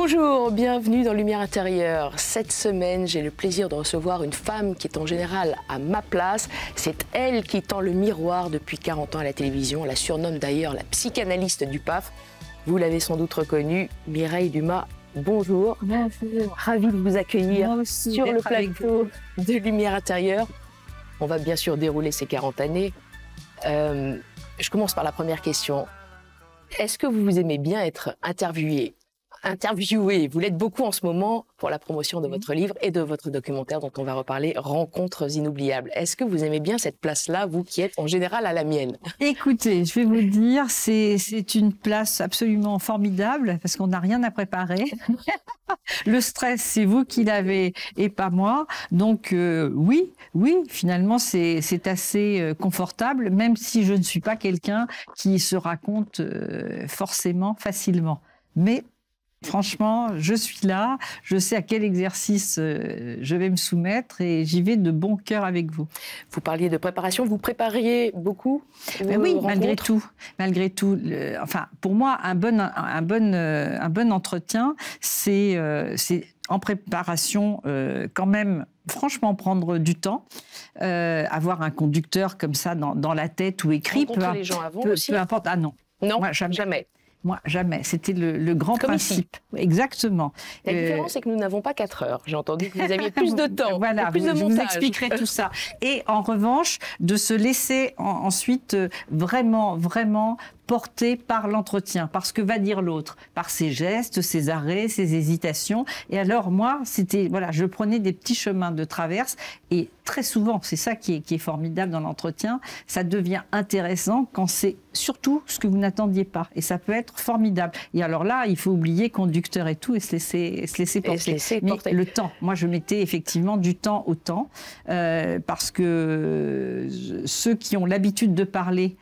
Bonjour, bienvenue dans Lumière intérieure. Cette semaine, j'ai le plaisir de recevoir une femme qui est en général à ma place. C'est elle qui tend le miroir depuis 40 ans à la télévision. On la surnomme d'ailleurs la psychanalyste du PAF. Vous l'avez sans doute reconnue, Mireille Dumas. Bonjour. Bonjour. Ravie de vous accueillir sur le plateau de Lumière intérieure. On va bien sûr dérouler ces 40 années. Euh, je commence par la première question. Est-ce que vous aimez bien être interviewée interviewé. Vous l'êtes beaucoup en ce moment pour la promotion de votre livre et de votre documentaire dont on va reparler, Rencontres inoubliables. Est-ce que vous aimez bien cette place-là, vous qui êtes en général à la mienne Écoutez, je vais vous dire, c'est une place absolument formidable parce qu'on n'a rien à préparer. le stress, c'est vous qui l'avez et pas moi. Donc euh, oui, oui, finalement, c'est assez euh, confortable, même si je ne suis pas quelqu'un qui se raconte euh, forcément facilement. Mais Franchement, je suis là, je sais à quel exercice euh, je vais me soumettre et j'y vais de bon cœur avec vous. Vous parliez de préparation, vous prépariez beaucoup ben Oui, malgré tout. Malgré tout enfin, pour moi, un bon, un euh, un bon entretien, c'est euh, en préparation quand même franchement prendre du temps, avoir un conducteur comme ça dans, la tête ou écrit. peu, les gens importe. Ah non. jamais. Moi, jamais. C'était le, grand principe. Exactement. La euh, différence, c'est que nous n'avons pas quatre heures. J'ai entendu que vous aviez plus de temps. voilà, plus de je vous tout ça. Et en revanche, de se laisser ensuite euh, vraiment, vraiment porté par l'entretien, par ce que va dire l'autre, par ses gestes, ses arrêts, ses hésitations. Et alors moi, c'était voilà, je prenais des petits chemins de traverse et très souvent, c'est ça qui est, qui est, formidable dans l'entretien, ça devient intéressant quand c'est surtout ce que vous n'attendiez pas et ça peut être formidable. Et alors là, il faut oublier conducteur et tout et se laisser, se laisser porter. Se laisser le temps, moi je mettais effectivement du temps au temps euh, parce que ceux qui ont l'habitude de parler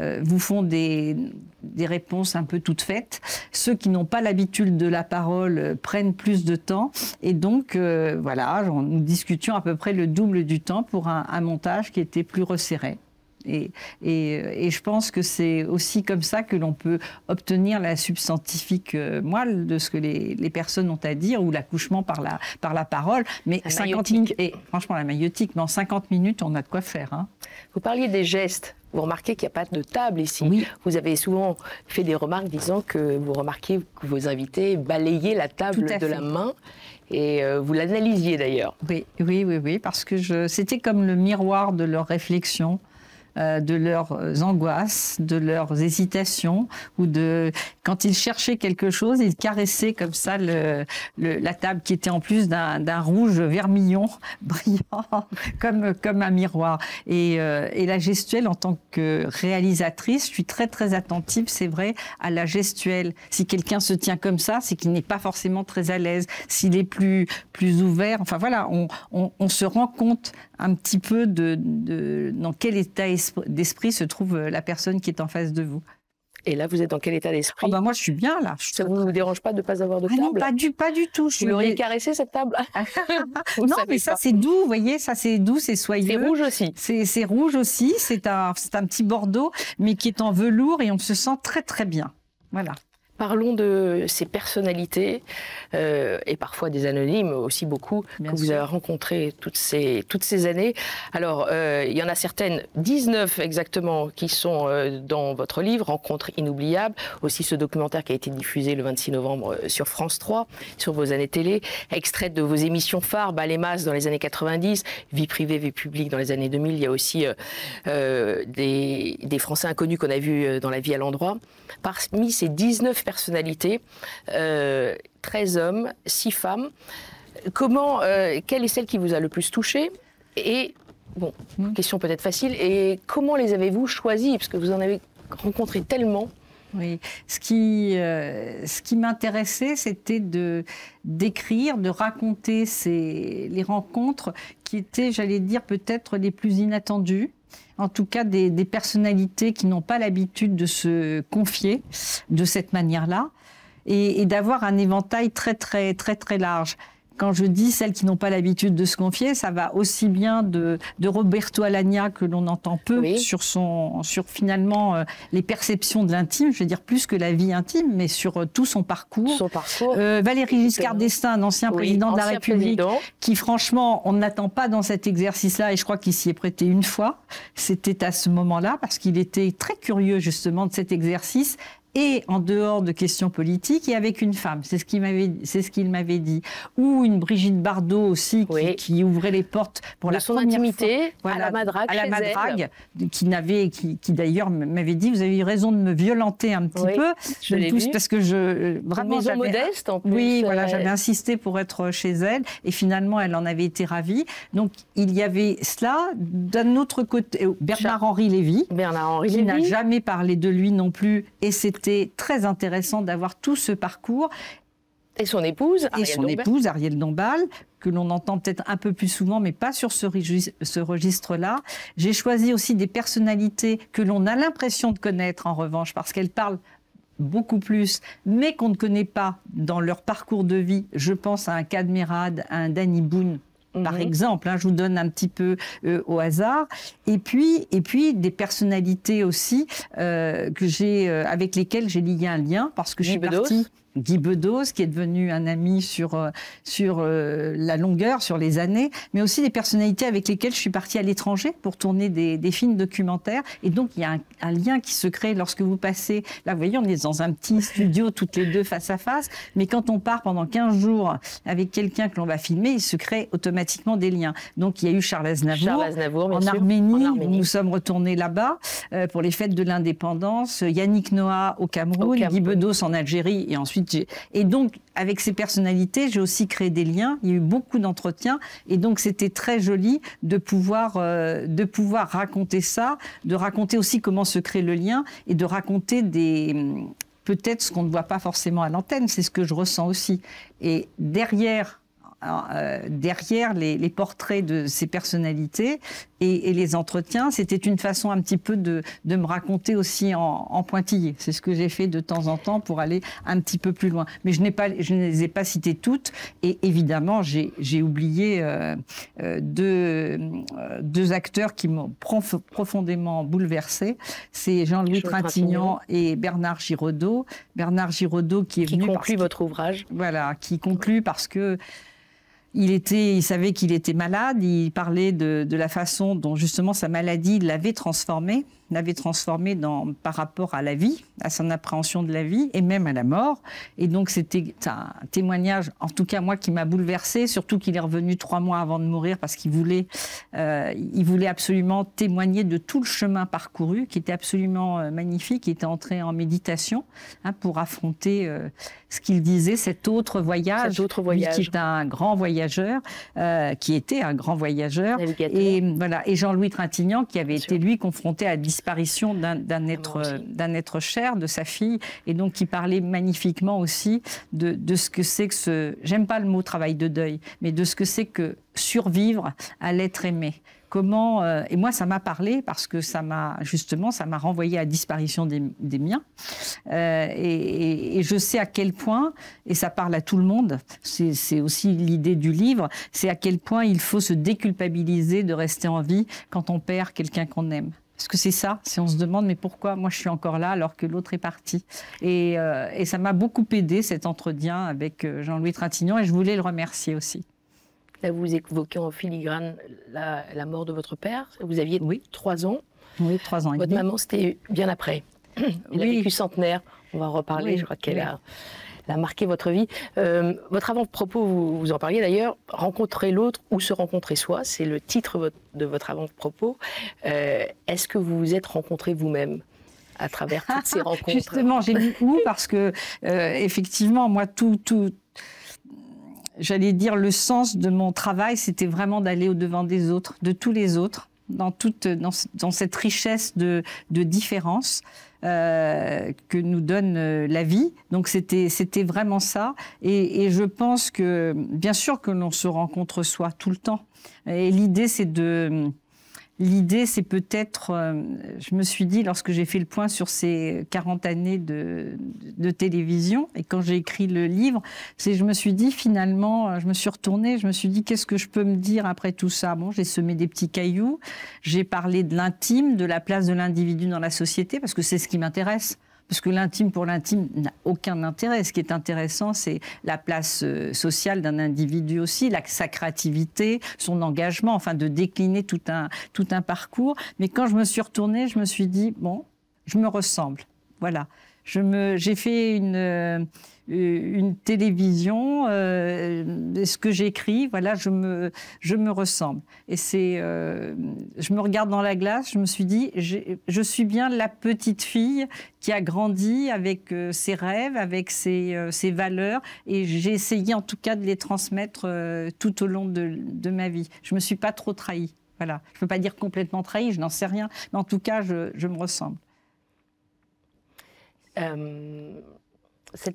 euh, vous font des, des réponses un peu toutes faites. Ceux qui n'ont pas l'habitude de la parole euh, prennent plus de temps. Et donc, euh, voilà, nous discutions à peu près le double du temps pour un, montage qui était plus resserré. Et, et, et je pense que c'est aussi comme ça que l'on peut obtenir la substantifique moelle de ce que les, les personnes ont à dire ou l'accouchement par la, par la parole. Mais la 50 et franchement, la maïotique, mais en 50 minutes, on a de quoi faire. Hein. Vous parliez des gestes vous remarquez qu'il n'y a pas de table ici. Vous avez souvent fait des remarques disant que vous remarquez que vos invités balayaient la table de la main. Et euh, vous l'analysiez d'ailleurs. Oui, oui, oui, oui, parce que c'était comme le miroir de leur réflexion. Euh, de leurs angoisses, de leurs hésitations, ou de quand ils cherchaient quelque chose, ils caressaient comme ça le, la table qui était en plus d'un rouge vermillon brillant comme comme un miroir. Euh, et, la gestuelle en tant que réalisatrice, je suis très très attentive, c'est vrai, à la gestuelle. Si quelqu'un se tient comme ça, c'est qu'il n'est pas forcément très à l'aise. S'il est plus plus ouvert, enfin voilà, on, on se rend compte un petit peu de, dans quel état d'esprit se trouve euh, la personne qui est en face de vous. Et là, vous êtes dans quel état d'esprit oh bah, Moi, je suis bien là. Ça ne vous, dérange pas de ne pas avoir de ah table non, pas du, tout. Je vous l'auriez caressé cette table Non, mais ça, c'est doux, vous voyez, ça, c'est doux, c'est soyeux. C'est rouge aussi. C'est rouge aussi, c'est un, un petit bordeaux, mais qui est en velours et on se sent très, très bien. Voilà. Parlons de ces personnalités euh, et parfois des anonymes aussi beaucoup que vous avez rencontrés toutes ces, toutes ces années. Alors, euh, il y en a certaines, 19 exactement, qui sont euh, dans votre livre, Rencontres inoubliables, aussi ce documentaire qui a été diffusé le 26 novembre sur France 3, sur vos années télé, extraite de vos émissions phares, masses dans les années 90, Vie privée, vie publique dans les années 2000. Il y a aussi des, des Français inconnus qu'on a vus dans la vie à l'endroit. Parmi ces 19 personnes, personnalités, 13 euh, hommes, 6 femmes. Comment, euh, quelle est celle qui vous a le plus touché Et Bon, mmh. question peut-être facile. Et comment les avez-vous choisies Parce que vous en avez rencontré tellement. Oui, ce qui, euh, ce qui m'intéressait, c'était de d'écrire, de raconter ces, les rencontres qui étaient, j'allais dire, peut-être les plus inattendues, en tout cas des, personnalités qui n'ont pas l'habitude de se confier de cette manière-là et, et d'avoir un éventail très très très très large quand je dis celles qui n'ont pas l'habitude de se confier, ça va aussi bien de, de Roberto Alagna que l'on entend peu sur son, sur finalement euh, les perceptions de l'intime, je veux dire plus que la vie intime, mais sur euh, tout son parcours. Son parcours. Euh, Valérie Giscard d'Estaing, ancien président de la République, qui franchement, on n'attend pas dans cet exercice-là, et je crois qu'il s'y est prêté une fois. C'était à ce moment-là parce qu'il était très curieux justement de cet exercice et en dehors de questions politiques et avec une femme. C'est ce qu'il m'avait, c'est ce qu'il m'avait dit. Ou une Brigitte Bardot aussi qui, ouvrait les portes pour la son intimité à la madrague, à la madrague qui n'avait, qui, qui d'ailleurs m'avait dit, vous avez eu raison de me violenter un petit peu, je parce que je vraiment une modeste en plus. Oui, euh, voilà, j'avais insisté pour être euh, chez elle et finalement elle en avait été ravie. Donc il y avait cela d'un autre côté euh, Bernard Henri Lévy, Bernard Henri qui n'a jamais parlé de lui non plus et c'est c'était très intéressant d'avoir tout ce parcours. Et son épouse, Ariel et que l'on entend peut-être un peu plus souvent, mais pas sur ce, registre-là. J'ai choisi aussi des personnalités que l'on a l'impression de connaître, en revanche, parce qu'elles parlent beaucoup plus, mais qu'on ne connaît pas dans leur parcours de vie. Je pense à un Cadmerade, à un Danny Boone, par mhm. exemple. Hein, je vous donne un petit peu euh, au hasard. Et puis, et puis des personnalités aussi euh, que j'ai, euh, avec lesquelles j'ai lié un lien parce que je suis partie Guy Bedos, qui est devenu un ami sur, euh, sur euh, la longueur, sur les années, mais aussi des personnalités avec lesquelles je suis partie à l'étranger pour tourner des, des, films documentaires. Et donc, il y a un, un, lien qui se crée lorsque vous passez. Là, vous voyez, on est dans un petit studio, toutes les deux face à face. Mais quand on part pendant 15 jours avec quelqu'un que l'on va filmer, il se crée automatiquement des liens. Donc, il y a eu Charles Aznavour, Charles en, Arménie, en, Arménie, où nous sommes retournés là-bas euh, pour les fêtes de l'indépendance. Yannick Noah au Cameroun, au Cameroun, Guy Bedos en Algérie et ensuite et donc, avec ces personnalités, j'ai aussi créé des liens. Il y a eu beaucoup d'entretiens. Et donc, c'était très joli de pouvoir, euh, de pouvoir raconter ça, de raconter aussi comment se crée le lien et de raconter des peut-être ce qu'on ne voit pas forcément à l'antenne, c'est ce que je ressens aussi. Et derrière euh, derrière les, les, portraits de ces personnalités et, et les entretiens, c'était une façon un petit peu de, de me raconter aussi en, en pointillé. C'est ce que j'ai fait de temps en temps pour aller un petit peu plus loin. Mais je, n'ai pas, je ne les ai pas citées toutes. Et évidemment, j'ai oublié euh, euh deux, euh, deux, acteurs qui m'ont profondément bouleversé. C'est Jean-Louis Trintignant et Bernard Giraudot. Bernard Giraudot qui est Qui conclut votre ouvrage. Voilà, qui conclut parce que... Il, était, il savait qu'il était malade, il parlait de, de, la façon dont justement sa maladie l'avait transformé l'avait transformé dans, par rapport à la vie, à son appréhension de la vie et même à la mort. Et donc c'était un témoignage, en tout cas moi, qui m'a bouleversée, surtout qu'il est revenu trois mois avant de mourir parce qu'il voulait, euh, il voulait absolument témoigner de tout le chemin parcouru, qui était absolument euh, magnifique. Il était entré en méditation hein, pour affronter euh, ce qu'il disait, cet autre voyage, cet autre voyage. Lui, qui est un grand voyageur, qui était un grand voyageur, et voilà, et Jean-Louis Trintignant qui avait été lui confronté à la disparition d'un être, être cher, de sa fille, et donc qui parlait magnifiquement aussi de, ce que c'est que ce, j'aime pas le mot travail de deuil, mais de ce que c'est que survivre à l'être aimé. Comment euh, et moi ça m'a parlé parce que ça m'a justement ça m'a renvoyé à disparition des, miens euh, et, je sais à quel point et ça parle à tout le monde c'est aussi l'idée du livre c'est à quel point il faut se déculpabiliser de rester en vie quand on perd quelqu'un qu'on aime parce que c'est ça, si on se demande, mais pourquoi moi je suis encore là alors que l'autre est parti et, euh, ça m'a beaucoup aidé cet entretien avec euh, Jean-Louis Trintignant et je voulais le remercier aussi. Là, vous évoquez en filigrane la, mort de votre père. Vous aviez oui. trois ans. Oui, trois ans. Votre maman, c'était bien après. Il a vécu centenaire. On va en reparler, je crois qu'elle a elle a marqué votre vie. Euh, votre avant-propos, vous, en parliez d'ailleurs, rencontrer l'autre ou se rencontrer soi, c'est le titre de votre avant-propos. Euh, est-ce que vous vous êtes rencontré vous-même à travers toutes ces rencontres Justement, j'ai mis où parce que euh, effectivement, moi, tout, tout, j'allais dire, le sens de mon travail, c'était vraiment d'aller au-devant des autres, de tous les autres, dans, toute, dans, dans cette richesse de, de différences. Euh, que nous donne euh, la vie. Donc c'était c'était vraiment ça. Et, et je pense que bien sûr que l'on se rencontre soi tout le temps. Et l'idée c'est de L'idée, c'est peut-être, euh, je me suis dit, lorsque j'ai fait le point sur ces 40 années de, télévision, et quand j'ai écrit le livre, c'est je me suis dit, finalement, euh, je me suis retournée, je me suis dit, qu'est-ce que je peux me dire après tout ça Bon, j'ai semé des petits cailloux, j'ai parlé de l'intime, de la place de l'individu dans la société, parce que c'est ce qui m'intéresse parce que l'intime pour l'intime n'a aucun intérêt. Ce qui est intéressant, c'est la place euh, sociale d'un individu aussi, la, sa créativité, son engagement, enfin de décliner tout un, tout un parcours. Mais quand je me suis retournée, je me suis dit, bon, je me ressemble. Voilà. J'ai fait une euh, euh, une télévision, euh, ce que j'écris, voilà, je me, je me ressemble. Et c'est, euh, je me regarde dans la glace, je me suis dit, je suis bien la petite fille qui a grandi avec ses rêves, avec ses, valeurs, et j'ai essayé en tout cas de les transmettre tout au long de, ma vie. Je me suis pas trop trahie. Voilà. Je ne peux pas dire complètement trahie, je n'en sais rien, mais en tout cas, je, me ressemble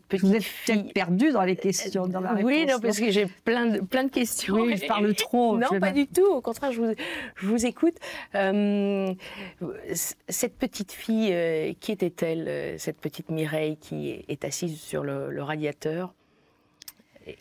petite Vous êtes fille... perdue dans les questions, dans la euh, réponse. Oui, parce que j'ai plein de, plein de questions. Oui, je parle trop. non, pas du tout. Au contraire, je vous, je vous écoute. Euh, cette petite fille, euh, qui était-elle, cette petite Mireille qui est assise sur le, radiateur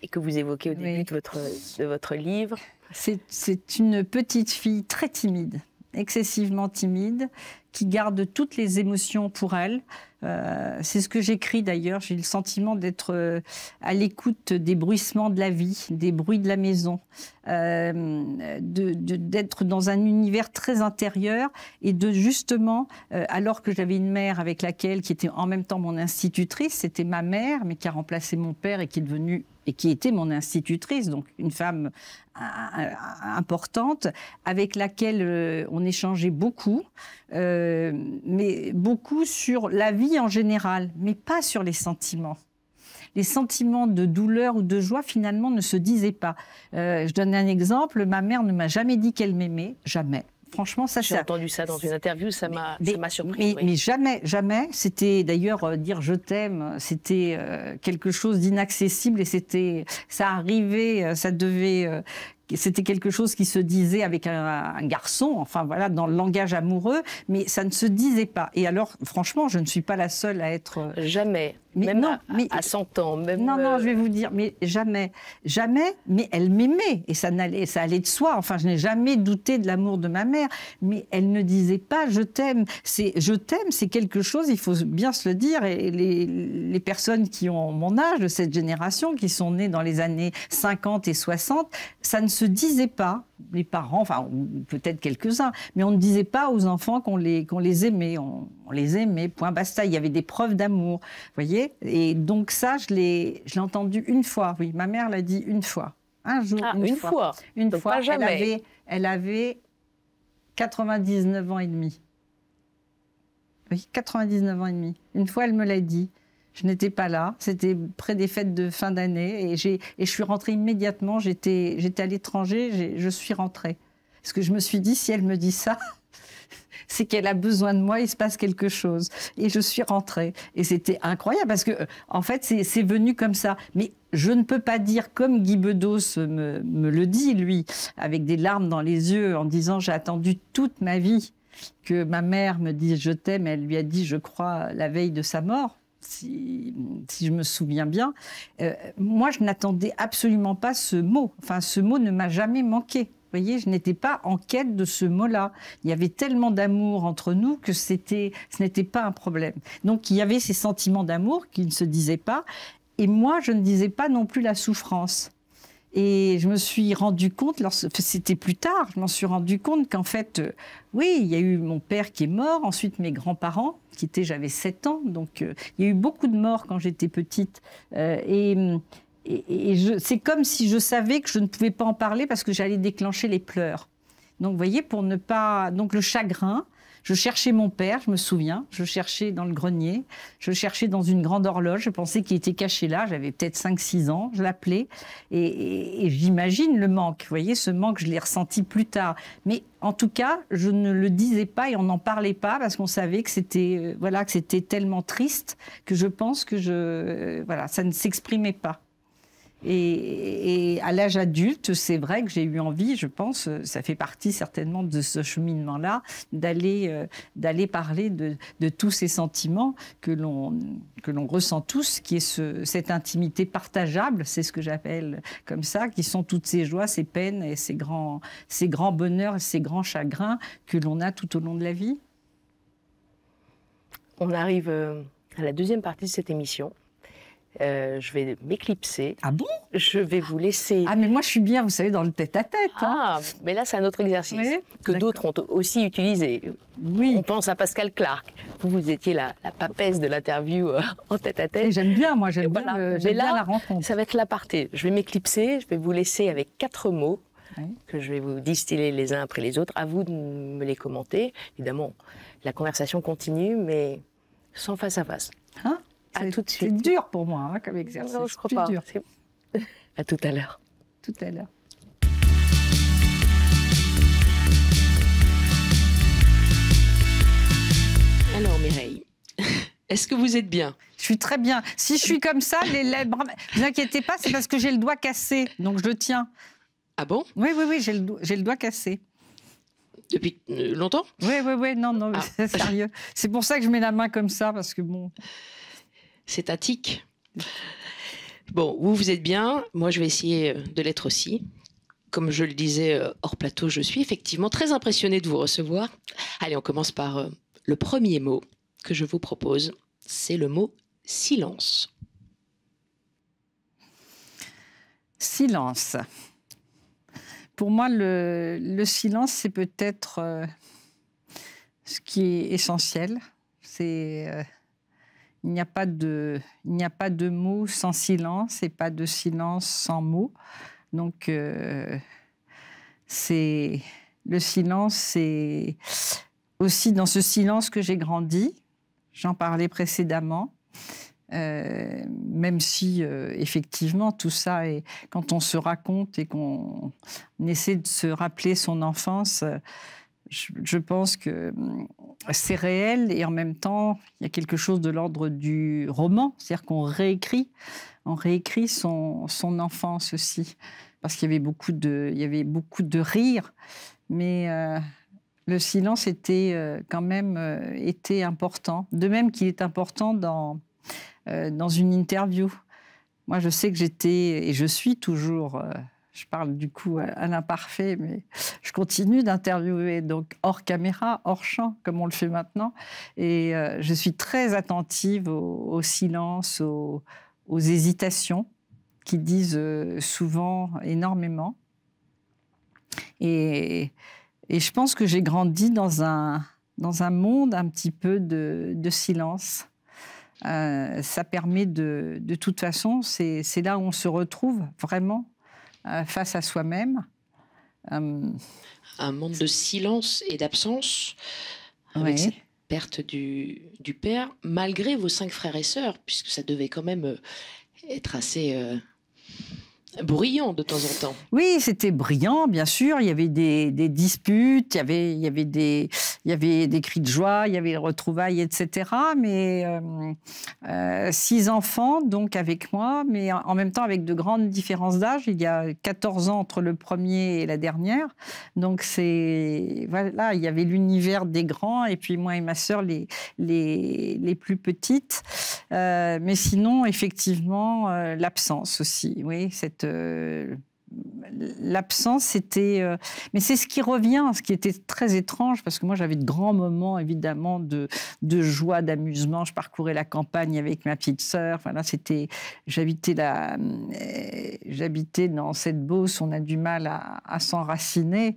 et que vous évoquez au début de, votre, de votre livre C'est une petite fille très timide, excessivement timide, qui garde toutes les émotions pour elle. Euh, c'est ce que j'écris d'ailleurs. J'ai le sentiment d'être euh, à l'écoute des bruissements de la vie, des bruits de la maison, euh, d'être dans un univers très intérieur et de justement, alors que j'avais une mère avec laquelle, qui était en même temps mon institutrice, c'était ma mère, mais qui a remplacé mon père et qui est devenue et qui était mon institutrice, donc une femme euh, euh, importante, avec laquelle euh, on échangeait beaucoup, mais beaucoup sur la vie en général, mais pas sur les sentiments les sentiments de douleur ou de joie finalement ne se disaient pas. je donne un exemple, ma mère ne m'a jamais dit qu'elle m'aimait, jamais franchement, ça, J'ai entendu ça dans une interview, ça m'a surpris. Mais, jamais, jamais. C'était d'ailleurs euh, dire je t'aime, c'était euh, quelque chose d'inaccessible et c'était, ça arrivait, euh, ça devait. c'était quelque chose qui se disait avec un, garçon, enfin voilà, dans le langage amoureux, mais ça ne se disait pas. Et alors, franchement, je ne suis pas la seule à être. Jamais non, à, mais, 100 ans, même. Non, non, euh, je vais vous dire, mais jamais, jamais, mais elle m'aimait et ça allait, ça allait de soi. Enfin, je n'ai jamais douté de l'amour de ma mère, mais elle ne disait pas je t'aime. C'est je t'aime, c'est quelque chose, il faut bien se le dire. Et les, les, personnes qui ont mon âge, de cette génération, qui sont nées dans les années 50 et 60, ça ne se disait pas les parents, enfin peut-être quelques-uns, mais on ne disait pas aux enfants qu'on les, qu'on les aimait, on, les aimait, point basta, il y avait des preuves d'amour, voyez Et donc ça, je l'ai, je entendu une fois, oui, ma mère l'a dit une fois, un jour, ah, une, fois. Une fois, jamais. elle avait 99 ans et demi. Oui, 99 ans et demi. Une fois, elle me l'a dit. Je n'étais pas là. C'était près des fêtes de fin d'année. Et, et, je suis rentrée immédiatement. J'étais à l'étranger. Je suis rentrée. Ce que je me suis dit, si elle me dit ça, c'est qu'elle a besoin de moi, il se passe quelque chose. Et je suis rentrée. Et c'était incroyable parce que, en fait, c'est venu comme ça. Mais je ne peux pas dire, comme Guy Bedos me, me le dit, lui, avec des larmes dans les yeux, en disant J'ai attendu toute ma vie que ma mère me dise Je t'aime. Elle lui a dit, je crois, la veille de sa mort si, je me souviens bien, euh, moi, je n'attendais absolument pas ce mot. Enfin, ce mot ne m'a jamais manqué. Vous voyez, je n'étais pas en quête de ce mot-là. Il y avait tellement d'amour entre nous que c'était, ce n'était pas un problème. Donc, il y avait ces sentiments d'amour qui ne se disaient pas. Et moi, je ne disais pas non plus la souffrance. Et je me suis rendu compte, c'était plus tard, je m'en suis rendu compte qu'en fait, euh, oui, il y a eu mon père qui est mort, ensuite mes grands-parents, qui étaient, j'avais 7 ans, donc euh, il y a eu beaucoup de morts quand j'étais petite. Euh, et, et c'est comme si je savais que je ne pouvais pas en parler parce que j'allais déclencher les pleurs. Donc, vous voyez, pour ne pas. Donc, le chagrin, je cherchais mon père, je me souviens. Je cherchais dans le grenier. Je cherchais dans une grande horloge. Je pensais qu'il était caché là. J'avais peut-être 5-6 ans. Je l'appelais. Et, j'imagine le manque. Vous voyez, ce manque, je l'ai ressenti plus tard. Mais en tout cas, je ne le disais pas et on n'en parlait pas parce qu'on savait que c'était euh, voilà que c'était tellement triste que je pense que je euh, voilà ça ne s'exprimait pas. Et, à l'âge adulte, c'est vrai que j'ai eu envie, je pense, ça fait partie certainement de ce cheminement-là, d'aller euh, d'aller parler de, tous ces sentiments que l'on que l'on ressent tous, qui est cette intimité partageable, c'est ce que j'appelle comme ça, qui sont toutes ces joies, ces peines et ces grands ces grands bonheurs, ces grands chagrins que l'on a tout au long de la vie. On arrive euh, à la deuxième partie de cette émission. Euh, je vais m'éclipser. Ah bon Je vais vous laisser. Ah mais moi je suis bien, vous savez, dans le tête-à-tête. Hein. ah, mais là c'est un autre exercice que d'autres ont aussi utilisé. Oui. On pense à Pascal Clark. Vous, vous étiez la, papesse de l'interview euh, en tête-à-tête. J'aime bien, moi j'aime voilà. bien, la rencontre. Ça va être l'aparté. Je vais m'éclipser, je vais vous laisser avec quatre mots que je vais vous distiller les uns après les autres. À vous de me les commenter. Évidemment, la conversation continue, mais sans face à face. Hein à tout de suite. C'est dur pour moi hein, comme exercice. Non, je crois pas. Dur. À tout à l'heure. Tout à l'heure. Alors Mireille, est-ce que vous êtes bien Je suis très bien. Si je suis comme ça, les lèvres, ne vous inquiétez pas, c'est parce que j'ai le doigt cassé, donc je le tiens. Ah bon Oui, oui, oui, j'ai le, doigt cassé. Depuis euh, longtemps Oui, oui, oui, non, non, c'est ah. sérieux. C'est pour ça que je mets la main comme ça, parce que bon c'est un Bon, vous, vous êtes bien. Moi, je vais essayer euh, de l'être aussi. Comme je le disais euh, hors plateau, je suis effectivement très impressionnée de vous recevoir. Allez, on commence par euh, le premier mot que je vous propose. C'est le mot silence. Silence. Pour moi, le, silence, c'est peut-être ce qui est essentiel. C'est. Il n'y a pas de, il n'y a pas de mots sans silence et pas de silence sans mots. Donc, euh, c'est le silence, c'est aussi dans ce silence que j'ai grandi. J'en parlais précédemment. Euh, même si euh, effectivement tout ça est quand on se raconte et qu'on essaie de se rappeler son enfance, je pense que c'est réel et en même temps, il y a quelque chose de l'ordre du roman, c'est-à-dire qu'on réécrit, on réécrit son, son enfance aussi, parce qu'il y avait beaucoup de, il y avait beaucoup de rire, mais euh, le silence était euh, quand même euh, était important, de même qu'il est important dans, dans une interview. Moi, je sais que j'étais et je suis toujours je parle du coup à l'imparfait, mais je continue d'interviewer donc hors caméra, hors champ, comme on le fait maintenant. Et euh, je suis très attentive au, silence, aux, hésitations qui disent euh, souvent énormément. Et, je pense que j'ai grandi dans un, dans un monde un petit peu de, silence. Euh, ça permet de, de toute façon, c'est là où on se retrouve vraiment euh, face à soi-même. Un monde de silence et d'absence avec cette perte du, père, malgré vos cinq frères et sœurs, puisque ça devait quand même euh, être assez... Euh, Brillant de temps en temps. Oui, c'était brillant, bien sûr. Il y avait des, disputes, il y avait, il y, avait des, il y avait des cris de joie, il y avait des retrouvailles, etc. Mais euh, euh, six enfants, donc avec moi, mais en même temps avec de grandes différences d'âge. Il y a 14 ans entre le premier et la dernière. Donc c'est. Voilà, il y avait l'univers des grands, et puis moi et ma sœur, les, les, plus petites. Euh, mais sinon, effectivement, l'absence aussi. Oui, cette euh, l'absence était. Euh, mais c'est ce qui revient, ce qui était très étrange, parce que moi j'avais de grands moments évidemment de, de joie, d'amusement. Je parcourais la campagne avec ma petite sœur. Voilà, c'était. J'habitais la. Euh, j'habitais dans cette bosse, on a du mal à, à s'enraciner.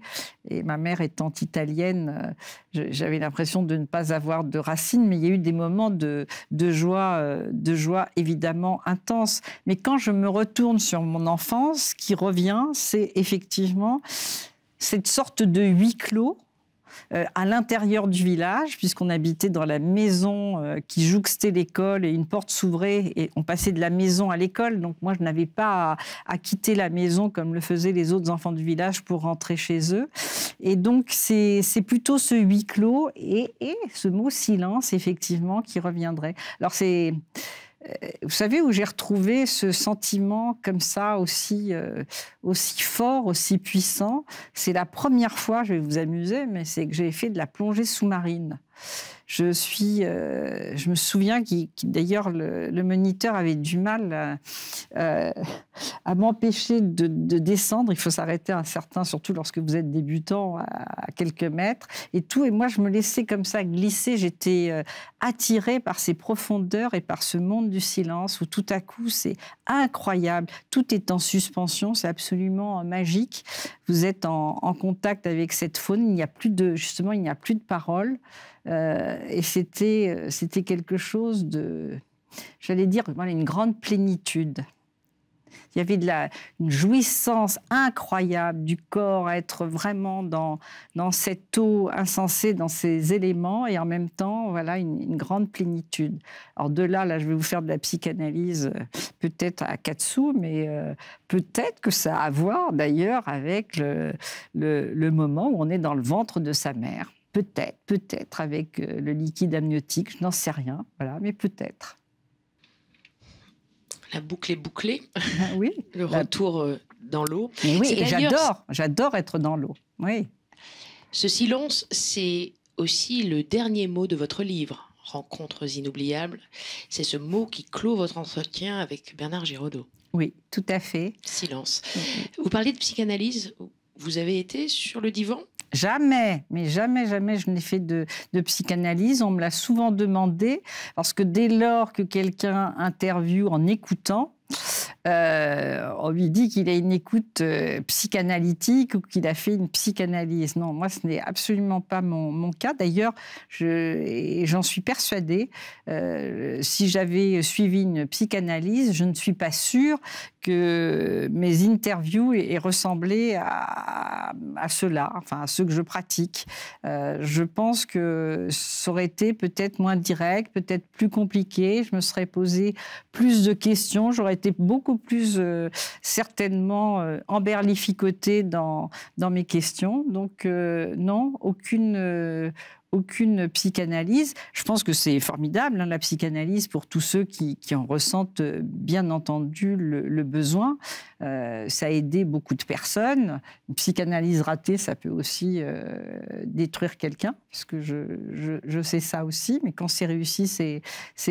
Et ma mère étant italienne, euh, j'avais l'impression de ne pas avoir de racines, mais il y a eu des moments de, joie, euh, de joie évidemment intense. Mais quand je me retourne sur mon enfance, ce qui revient, c'est effectivement cette sorte de huis clos euh, à l'intérieur du village, puisqu'on habitait dans la maison euh, qui jouxtait l'école et une porte s'ouvrait et on passait de la maison à l'école. Donc moi, je n'avais pas à, quitter la maison comme le faisaient les autres enfants du village pour rentrer chez eux. Et donc c'est plutôt ce huis clos et, et ce mot silence, effectivement, qui reviendrait. Alors c'est... Euh, vous savez, où j'ai retrouvé ce sentiment comme ça, aussi, euh, aussi fort, aussi puissant. C'est la première fois, je vais vous amuser, mais c'est que j'ai fait de la plongée sous-marine. Je, suis, euh, je me souviens que d'ailleurs le, moniteur avait du mal euh, euh, à m'empêcher de, descendre. Il faut s'arrêter un certain, surtout lorsque vous êtes débutant, à, quelques mètres et tout. Et moi, je me laissais comme ça glisser. J'étais attirée par ces profondeurs et par ce monde du silence où tout à coup, c'est incroyable. Tout est en suspension. C'est absolument magique. Vous êtes en, en contact avec cette faune. Il n'y a plus de, justement, il n'y a plus de parole. Euh, et euh, c'était, quelque chose de, j'allais dire, une grande plénitude. Il y avait de une jouissance incroyable du corps, à être vraiment dans, cette eau insensée, dans ces éléments, et en même temps, voilà, une, grande plénitude. Alors de là, là, je vais vous faire de la psychanalyse, euh, peut-être à sous, mais peut-être que ça a à voir d'ailleurs avec le moment où on est dans le ventre de sa mère. Peut-être, peut-être avec euh, le liquide amniotique, je n'en sais rien, voilà, mais peut-être. La boucle est bouclée. Ah oui. le retour euh, dans l'eau. Oui, j'adore, j'adore être dans l'eau. Oui. Ce silence, c'est aussi le dernier mot de votre livre, Rencontres inoubliables. C'est ce mot qui clôt votre entretien avec Bernard Giraudot. Oui, tout à fait. Silence. Vous parlez de psychanalyse. Vous avez été sur le divan Jamais, mais jamais, jamais je n'ai fait de, psychanalyse. On me l'a souvent demandé, parce que dès lors que quelqu'un interviewe en écoutant, euh, on lui dit qu'il a une écoute euh, psychanalytique ou qu'il a fait une psychanalyse. Non, moi, ce n'est absolument pas mon, cas. D'ailleurs, j'en suis persuadée, euh, si j'avais suivi une psychanalyse, je ne suis pas sûre que mes interviews aient, ressemblé à, à ceux-là, enfin à ceux que je pratique. Euh, je pense que ça aurait été peut-être moins direct, peut-être plus compliqué. Je me serais posé plus de questions. J'aurais été beaucoup plus euh, certainement euh, emberlificotée dans, dans mes questions. Donc euh, non, aucune aucune psychanalyse. Je pense que c'est formidable, hein, la psychanalyse, pour tous ceux qui, qui en ressentent euh, bien entendu le, besoin. Euh, ça a aidé beaucoup de personnes. Une psychanalyse ratée, ça peut aussi euh, détruire quelqu'un, puisque je, je, je, sais ça aussi. Mais quand c'est réussi, c'est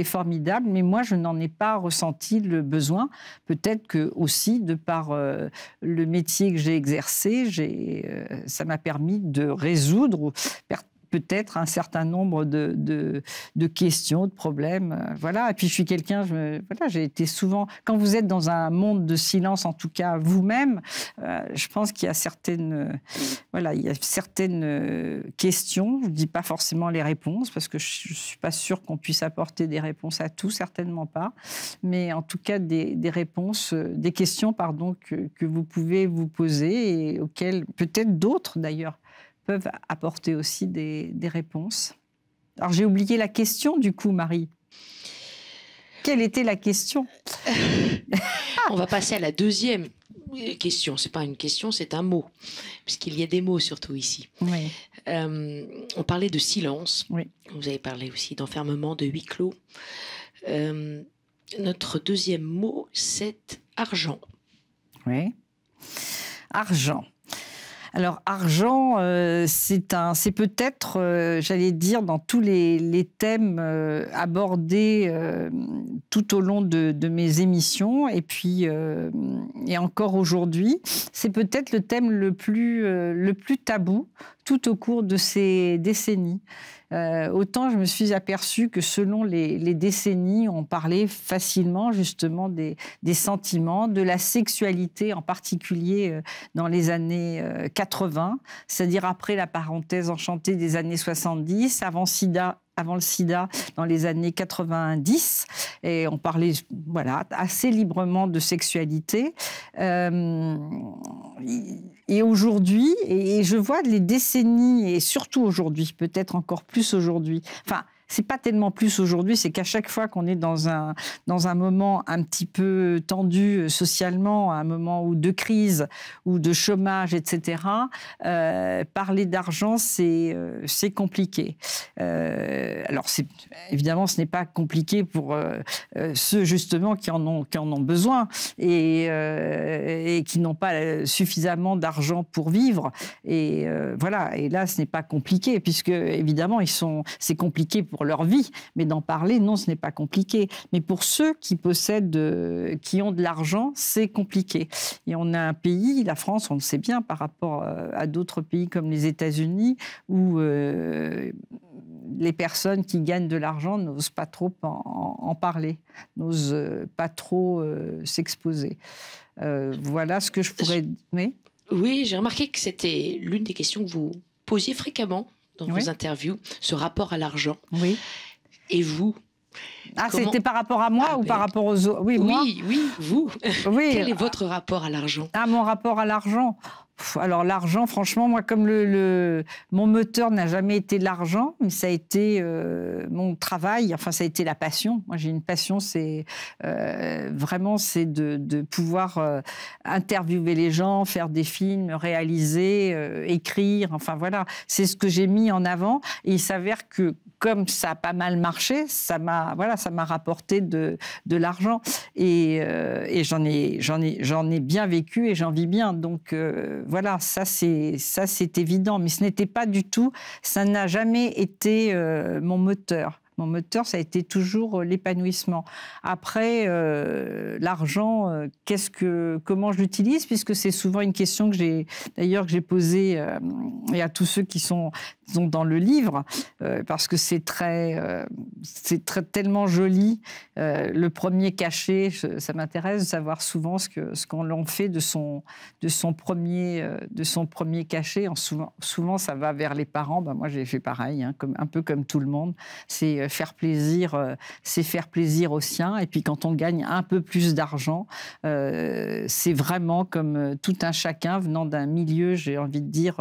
formidable. Mais moi, je n'en ai pas ressenti le besoin. Peut-être que aussi, de par le métier que j'ai exercé, ça m'a permis de résoudre peut-être un certain nombre de, questions, de problèmes. Euh, voilà. Et puis je suis quelqu'un, voilà, j'ai été souvent. Quand vous êtes dans un monde de silence, en tout cas vous-même, euh, je pense qu'il y a certaines, voilà, il y a certaines euh, questions. Je ne dis pas forcément les réponses parce que je, ne suis pas sûre qu'on puisse apporter des réponses à tout, certainement pas. Mais en tout cas des, réponses, des questions, pardon, que, que vous pouvez vous poser et auxquelles peut-être d'autres d'ailleurs peuvent apporter aussi des, réponses. Alors j'ai oublié la question du coup, Marie. Quelle était la question On va passer à la deuxième question. C'est pas une question, c'est un mot, puisqu'il y a des mots surtout ici. Euh, on parlait de silence. Vous avez parlé aussi d'enfermement, de huis clos. Euh, notre deuxième mot, c'est argent. Oui. Argent. Alors argent, euh, c'est peut-être, euh, j'allais dire, dans tous les, thèmes euh, abordés tout au long de, mes émissions et puis et encore aujourd'hui, c'est peut-être le thème le plus tabou tout au cours de ces décennies. Euh, autant je me suis aperçue que selon les, décennies, on parlait facilement justement des, des, sentiments, de la sexualité en particulier euh, dans les années 80, euh, c'est-à-dire après la parenthèse enchantée des années 70, avant SIDA avant le sida dans les années 90 et on parlait voilà, assez librement de sexualité. Euh, et aujourd'hui, et je vois les décennies, et surtout aujourd'hui, peut-être encore plus aujourd'hui, enfin, c'est pas tellement plus aujourd'hui, c'est qu'à chaque fois qu'on est dans un, dans un moment un petit peu tendu euh, socialement, à un moment où de crise ou de chômage, etc., euh, parler d'argent, c'est euh, c'est compliqué. alors, évidemment, ce n'est pas compliqué pour ceux justement qui en ont, qui en ont besoin et, et qui n'ont pas suffisamment d'argent pour vivre. Et voilà, et là, ce n'est pas compliqué, puisque évidemment, ils sont, c'est compliqué pour leur vie, mais d'en parler, non, ce n'est pas compliqué. Mais pour ceux qui possèdent, euh, qui ont de l'argent, c'est compliqué. Et on a un pays, la France, on le sait bien, par rapport euh, à d'autres pays comme les États-Unis, où euh, les personnes qui gagnent de l'argent n'osent pas trop en, parler, n'osent pas trop s'exposer. voilà ce que je pourrais. donner. oui j'ai remarqué que c'était l'une des questions que vous posiez fréquemment dans vos interviews, ce rapport à l'argent. Oui. Et vous ah, c'était par rapport à moi ah, ou ben par rapport aux autres Oui, oui, oui, vous. Quel est votre rapport à l'argent Ah, mon rapport à l'argent alors l'argent, franchement, moi, comme le, mon moteur n'a jamais été l'argent, mais ça a été euh, mon travail. Enfin, ça a été la passion. Moi, j'ai une passion, c'est euh, vraiment c'est de, pouvoir euh, interviewer les gens, faire des films, réaliser, écrire. Enfin voilà, c'est ce que j'ai mis en avant. Et il s'avère que comme ça a pas mal marché, ça m'a voilà, ça m'a rapporté de, de l'argent et, et j'en ai j'en ai j'en ai bien vécu et j'en vis bien. Donc voilà, ça c'est évident, mais ce n'était pas du tout, ça n'a jamais été euh, mon moteur mon moteur, ça a été toujours euh, l'épanouissement. Après, euh, l'argent, euh, que, comment je l'utilise Puisque c'est souvent une question que j'ai, d'ailleurs, que j'ai posée et à tous ceux qui sont, dans le livre, parce que c'est très, c'est très tellement joli. le premier cachet, ça m'intéresse de savoir souvent ce que ce qu'on en fait de son de son premier de son premier cachet. En souvent, souvent, ça va vers les parents. Ben, moi, j'ai fait pareil, hein, comme un peu comme tout le monde. C'est faire plaisir, euh, c'est faire plaisir aux siens. Et puis quand on gagne un peu plus d'argent, euh, c'est vraiment comme euh, tout un chacun venant d'un milieu, j'ai envie de dire,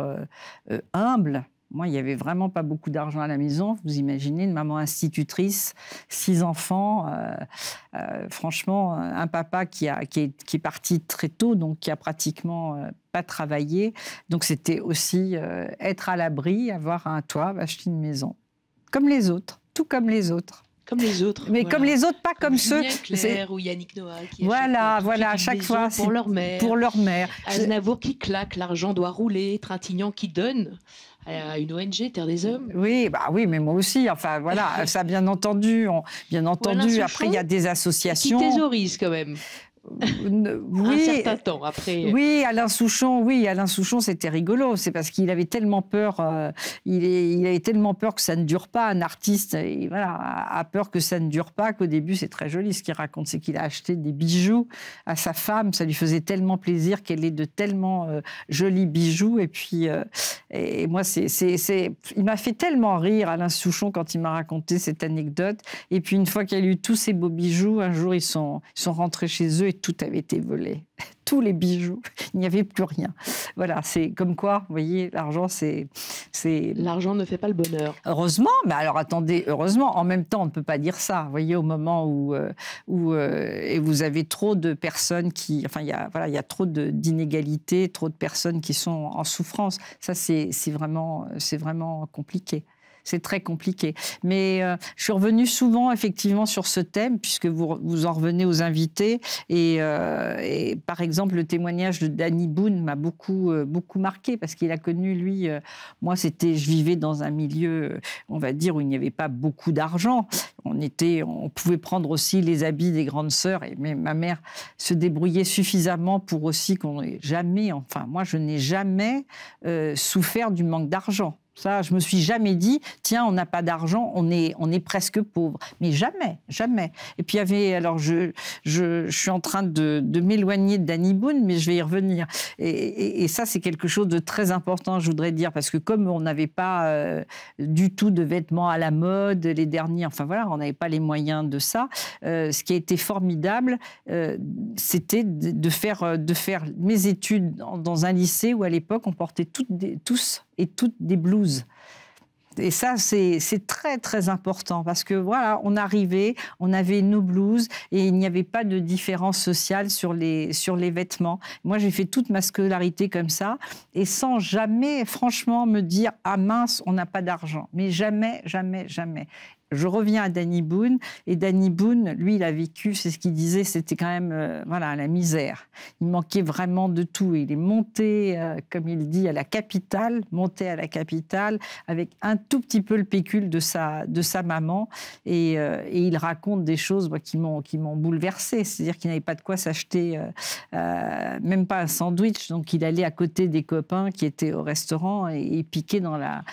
humble. Moi, il n'y avait vraiment pas beaucoup d'argent à la maison. Vous imaginez une maman institutrice, six enfants. franchement, un papa qui, a, qui, est, parti très tôt, donc qui a pratiquement pas travaillé. Donc c'était aussi être à l'abri, avoir un toit, acheter une maison, comme les autres tout comme les autres. Comme les autres. Mais comme les autres, pas comme, comme ceux. ou Yannick Noah. Qui voilà, voilà, à chaque fois. Pour leur mère. Pour leur mère. Aznavour qui claque, l'argent doit rouler, Trintignant qui donne à une ONG, Terre des Hommes. Oui, bah oui, mais moi aussi. Enfin voilà, ça bien entendu, bien entendu. après il y a des associations. Qui thésaurisent quand même. oui, un certain temps après. Oui, Alain Souchon, oui, Alain Souchon, c'était rigolo. C'est parce qu'il avait tellement peur, euh, il, est, tellement peur que ça ne dure pas. Un artiste, et voilà, a peur que ça ne dure pas. Qu'au début, c'est très joli ce qu'il raconte, c'est qu'il a acheté des bijoux à sa femme. Ça lui faisait tellement plaisir qu'elle ait de tellement euh, jolis bijoux. Et puis, euh, et moi, c'est, il m'a fait tellement rire Alain Souchon quand il m'a raconté cette anecdote. Et puis une fois qu'elle a eu tous ses beaux bijoux, un jour ils sont, sont rentrés chez eux. Et tout avait été volé. Tous les bijoux, il n'y avait plus rien. Voilà, c'est comme quoi, vous voyez, l'argent, c'est. L'argent ne fait pas le bonheur. Heureusement, mais alors attendez, heureusement, en même temps, on ne peut pas dire ça. Vous voyez, au moment où, euh, où euh, et vous avez trop de personnes qui. Enfin, il y a, trop d'inégalités, trop de personnes qui sont en souffrance. Ça, c'est vraiment, vraiment compliqué c'est très compliqué. Mais euh, je suis revenue souvent effectivement sur ce thème, puisque vous, en revenez aux invités. Euh, et, par exemple, le témoignage de Danny Boone m'a beaucoup, euh, beaucoup marqué, parce qu'il a connu, lui, moi, c'était, je vivais dans un milieu, on va dire, où il n'y avait pas beaucoup d'argent. On, était, on pouvait prendre aussi les habits des grandes sœurs, et mais ma mère se débrouillait suffisamment pour aussi qu'on n'ait jamais, enfin, moi, je n'ai jamais souffert du manque d'argent. Ça, je me suis jamais dit, tiens, on n'a pas d'argent, on est, on est presque pauvre. Mais jamais, jamais. Et puis il y avait, alors je, je, je suis en train de, de m'éloigner de Danny Boone, mais je vais y revenir. Et, et, ça, c'est quelque chose de très important, je voudrais dire, parce que comme on n'avait pas euh, du tout de vêtements à la mode, les derniers, enfin voilà, on n'avait pas les moyens de ça. Euh, ce qui a été formidable, euh, c'était de, faire, de faire mes études dans, un lycée où à l'époque on portait toutes tous et toutes des blouses. Et ça, c'est très, très important parce que voilà, on arrivait, on avait nos blouses et il n'y avait pas de différence sociale sur les, sur les vêtements. Moi, j'ai fait toute ma scolarité comme ça et sans jamais, franchement, me dire Ah mince, on n'a pas d'argent. Mais jamais, jamais, jamais je reviens à Danny Boone, et Danny Boone, lui, il a vécu, c'est ce qu'il disait, c'était quand même euh, voilà, la misère. Il manquait vraiment de tout. Il est monté, euh, comme il dit, à la capitale, monté à la capitale, avec un tout petit peu le pécule de sa, de sa maman, et, euh, il raconte des choses qui m'ont bouleversé. C'est-à-dire qu'il n'avait pas de quoi s'acheter, même pas un sandwich, donc il allait à côté des copains qui étaient au restaurant et, il piquait dans la,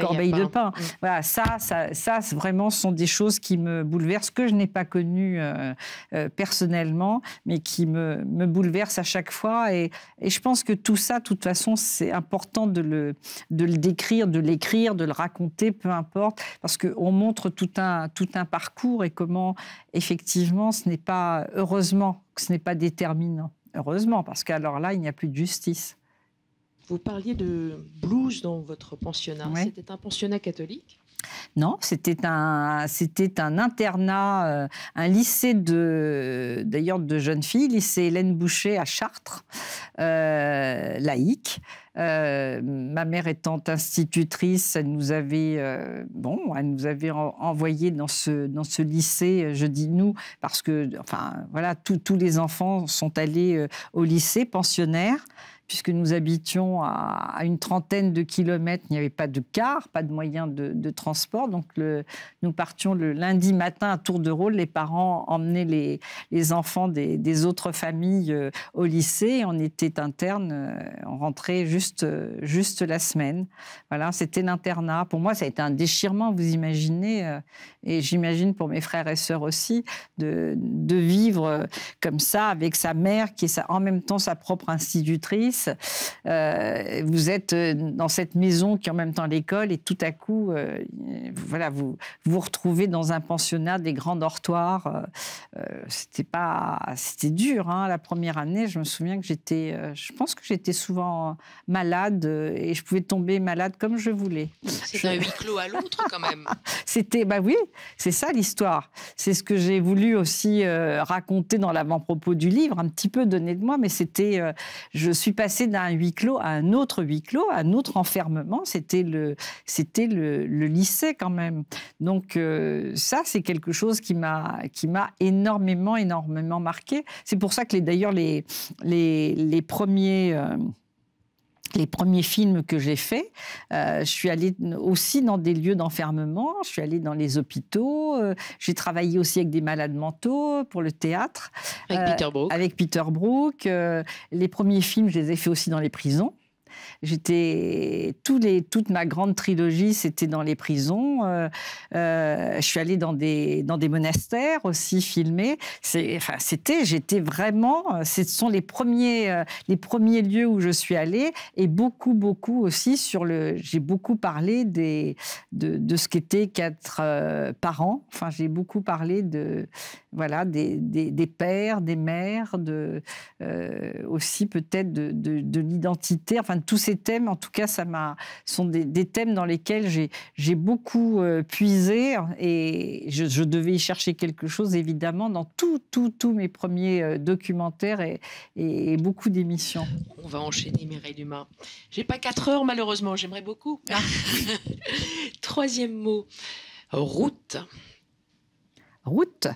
corbeille, de pain. Mm. Voilà, ça, ça, ça c'est vraiment sont des choses qui me bouleversent, que je n'ai pas connues euh, euh, personnellement, mais qui me, me, bouleversent à chaque fois. Et, je pense que tout ça, de toute façon, c'est important de le, de le décrire, de l'écrire, de le raconter, peu importe, parce qu'on montre tout un, tout un parcours et comment, effectivement, ce n'est pas, heureusement, que ce n'est pas déterminant. Heureusement, parce qu'alors là, il n'y a plus de justice. Vous parliez de blues dans votre pensionnat. C'était un pensionnat catholique non, c'était un, internat, euh, un lycée d'ailleurs de jeunes filles, lycée Hélène Boucher à Chartres, euh, laïque. Euh, ma mère étant institutrice, elle nous avait, envoyés elle nous avait envoyé dans ce, lycée, je dis nous, parce que, voilà, tous les enfants sont allés au lycée, pensionnaire puisque nous habitions à, une trentaine de kilomètres, il n'y avait pas de car, pas de moyen de, transport. Donc le, nous partions le lundi matin à tour de rôle, les parents emmenaient les, enfants des, autres familles euh, au lycée, on était interne, euh, on rentrait juste, euh, juste la semaine. Voilà, c'était l'internat. Pour moi, ça a été un déchirement, vous imaginez, et j'imagine pour mes frères et sœurs aussi, de, de vivre comme ça avec sa mère qui est en même temps sa propre institutrice euh, vous êtes euh, dans cette maison qui est en même temps l'école et tout à coup, euh, voilà, vous vous retrouvez dans un pensionnat des grands dortoirs. c'était pas, c'était dur. Hein, la première année, je me souviens que j'étais, je pense que j'étais souvent malade et je pouvais tomber malade comme je voulais. C'est un huis clos à l'autre quand même. c'était, bah oui, c'est ça l'histoire. C'est ce que j'ai voulu aussi raconter dans l'avant-propos du livre, un petit peu donner de moi, mais c'était, je suis passée passer d'un huis clos à un autre huis clos, à un autre enfermement. C'était le, c'était le, lycée quand même. Donc euh, ça, c'est quelque chose qui m'a, qui m'a énormément, énormément marqué. C'est pour ça que d'ailleurs les, les, premiers... Euh, les premiers films que j'ai faits, euh, je suis allée aussi dans des lieux d'enfermement, je suis allée dans les hôpitaux, euh, j'ai travaillé aussi avec des malades mentaux pour le théâtre. Avec euh, Peter Brook. Avec Peter Brook. les premiers films, je les ai faits aussi dans les prisons. J'étais tous les, toute ma grande trilogie, c'était dans les prisons. Euh, euh, je suis allée dans des dans des monastères aussi filmés c'était, j'étais vraiment. Ce sont les premiers euh, les premiers lieux où je suis allée et beaucoup beaucoup aussi sur le. J'ai beaucoup parlé des de, de ce qu'étaient quatre parents. Enfin, j'ai beaucoup parlé de voilà des, des, pères, des mères, de aussi peut-être de, de, de l'identité, enfin tous ces thèmes, en tout cas, ça m'a sont des, thèmes dans lesquels j'ai beaucoup euh, puisé et je, devais y chercher quelque chose évidemment dans tous mes premiers euh, documentaires et, beaucoup d'émissions. On va enchaîner Mireille Dumas. J'ai pas quatre heures malheureusement, j'aimerais beaucoup. Troisième mot, route. Route.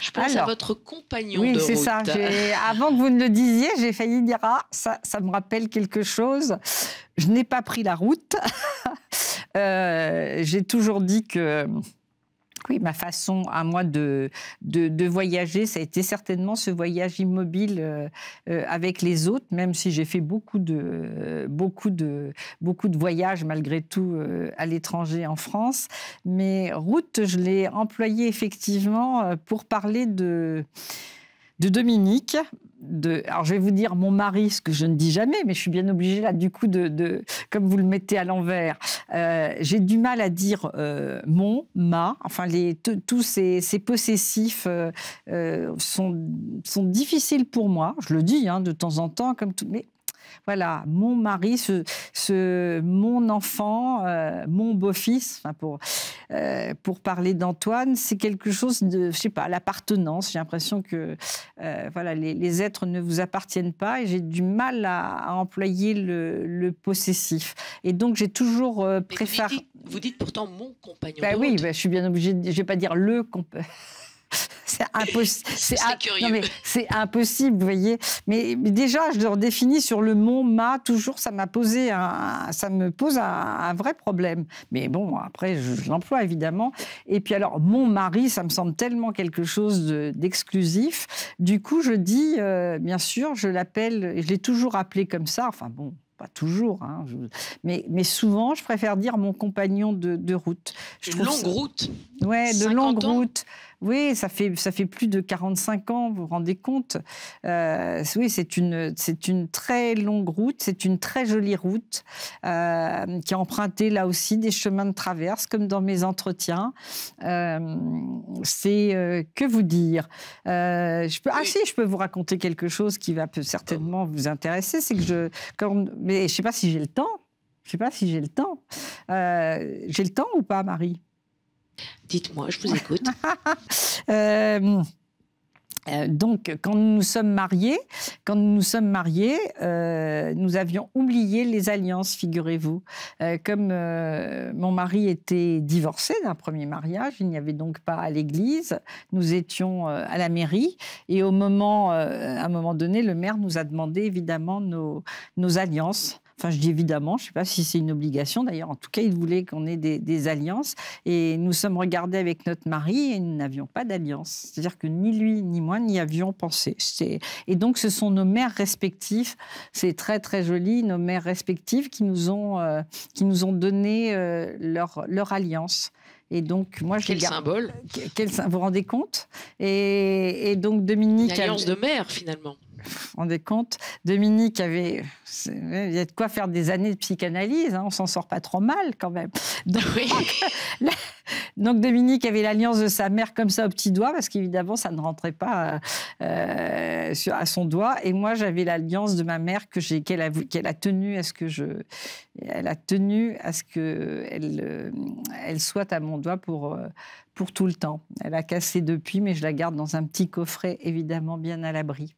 Je pense à votre compagnon oui, c'est ça. Avant que vous ne le disiez, j'ai failli dire ah ça, me rappelle quelque chose. Je n'ai pas pris la route. Euh, j'ai toujours dit que oui, ma façon à moi de, de, voyager, ça a été certainement ce voyage immobile euh, euh, avec les autres, même si j'ai fait beaucoup de, beaucoup, de, beaucoup de voyages malgré tout euh, à l'étranger en France. Mais route, je l'ai employé effectivement pour parler de de Dominique. alors je vais vous dire mon mari, ce que je ne dis jamais, mais je suis bien obligée là du coup de, comme vous le mettez à l'envers, euh, j'ai du mal à dire euh, mon, ma, enfin tous ces, possessifs euh, sont, sont difficiles pour moi, je le dis hein, de temps en temps, comme tout, mais voilà, mon mari, mon enfant, euh, mon beau-fils, euh, pour, parler d'Antoine, c'est quelque chose de, je sais pas, l'appartenance. J'ai l'impression que euh, voilà, les, êtres ne vous appartiennent pas et j'ai du mal à, employer le, possessif. Et donc j'ai toujours préféré. Vous, dites, pourtant mon compagnon. Bah oui, bah, je suis bien obligée, je vais pas dire le compagnon. C'est impossible. C'est impossible, vous voyez. Mais, déjà, je le redéfinis sur le mot « ma toujours, ça m'a posé ça me pose un, vrai problème. Mais bon, après, je, l'emploie évidemment. Et puis alors, mon mari, ça me semble tellement quelque chose d'exclusif. du coup, je dis, euh, bien sûr, je l'appelle, je l'ai toujours appelé comme ça. Enfin bon, pas toujours, hein, mais, souvent, je préfère dire mon compagnon de, route. Je longue route. Ouais, de longue route. Oui, ça fait, ça fait plus de 45 ans, vous vous rendez compte. Euh, oui, c'est une, c'est une très longue route, c'est une très jolie route euh, qui a emprunté là aussi des chemins de traverse, comme dans mes entretiens. Euh, c'est, que vous dire Ah si, je peux vous raconter quelque chose qui va certainement vous intéresser, c'est que je... mais je ne sais pas si j'ai le temps. Je ne sais pas si j'ai le temps. j'ai le temps ou pas, Marie Dites-moi, je vous écoute. Euh, euh, donc, quand nous nous sommes mariés, quand nous sommes mariés, euh, nous avions oublié les alliances, figurez-vous. comme mon mari était divorcé d'un premier mariage, il n'y avait donc pas à l'église. Nous étions à la mairie, et au moment, à un moment donné, le maire nous a demandé évidemment nos alliances. Enfin, je dis évidemment, je ne sais pas si c'est une obligation. D'ailleurs, en tout cas, il voulait qu'on ait des, alliances. Et nous sommes regardés avec notre mari et nous n'avions pas d'alliance. C'est-à-dire que ni lui, ni moi n'y avions pensé. Et donc, ce sont nos mères respectives, C'est très, très joli, nos mères respectives qui nous ont, euh, qui nous ont donné euh, leur, leur alliance. Et donc, moi, je Quel garde... symbole Vous vous rendez compte et... donc, Dominique. Une alliance de mère, finalement on rendez compte, Dominique avait. Euh, il y a de quoi faire des années de psychanalyse, hein, on s'en sort pas trop mal quand même. Donc, Dominique avait l'alliance de sa mère comme ça au petit doigt, parce qu'évidemment, ça ne rentrait pas euh, euh, à son doigt. Et moi, j'avais l'alliance de ma mère que j'ai, qu'elle, a, qu'elle a tenue à ce que je. Elle a tenu à ce qu'elle elle soit à mon doigt pour, pour tout le temps. Elle a cassé depuis, mais je la garde dans un petit coffret, évidemment, bien à l'abri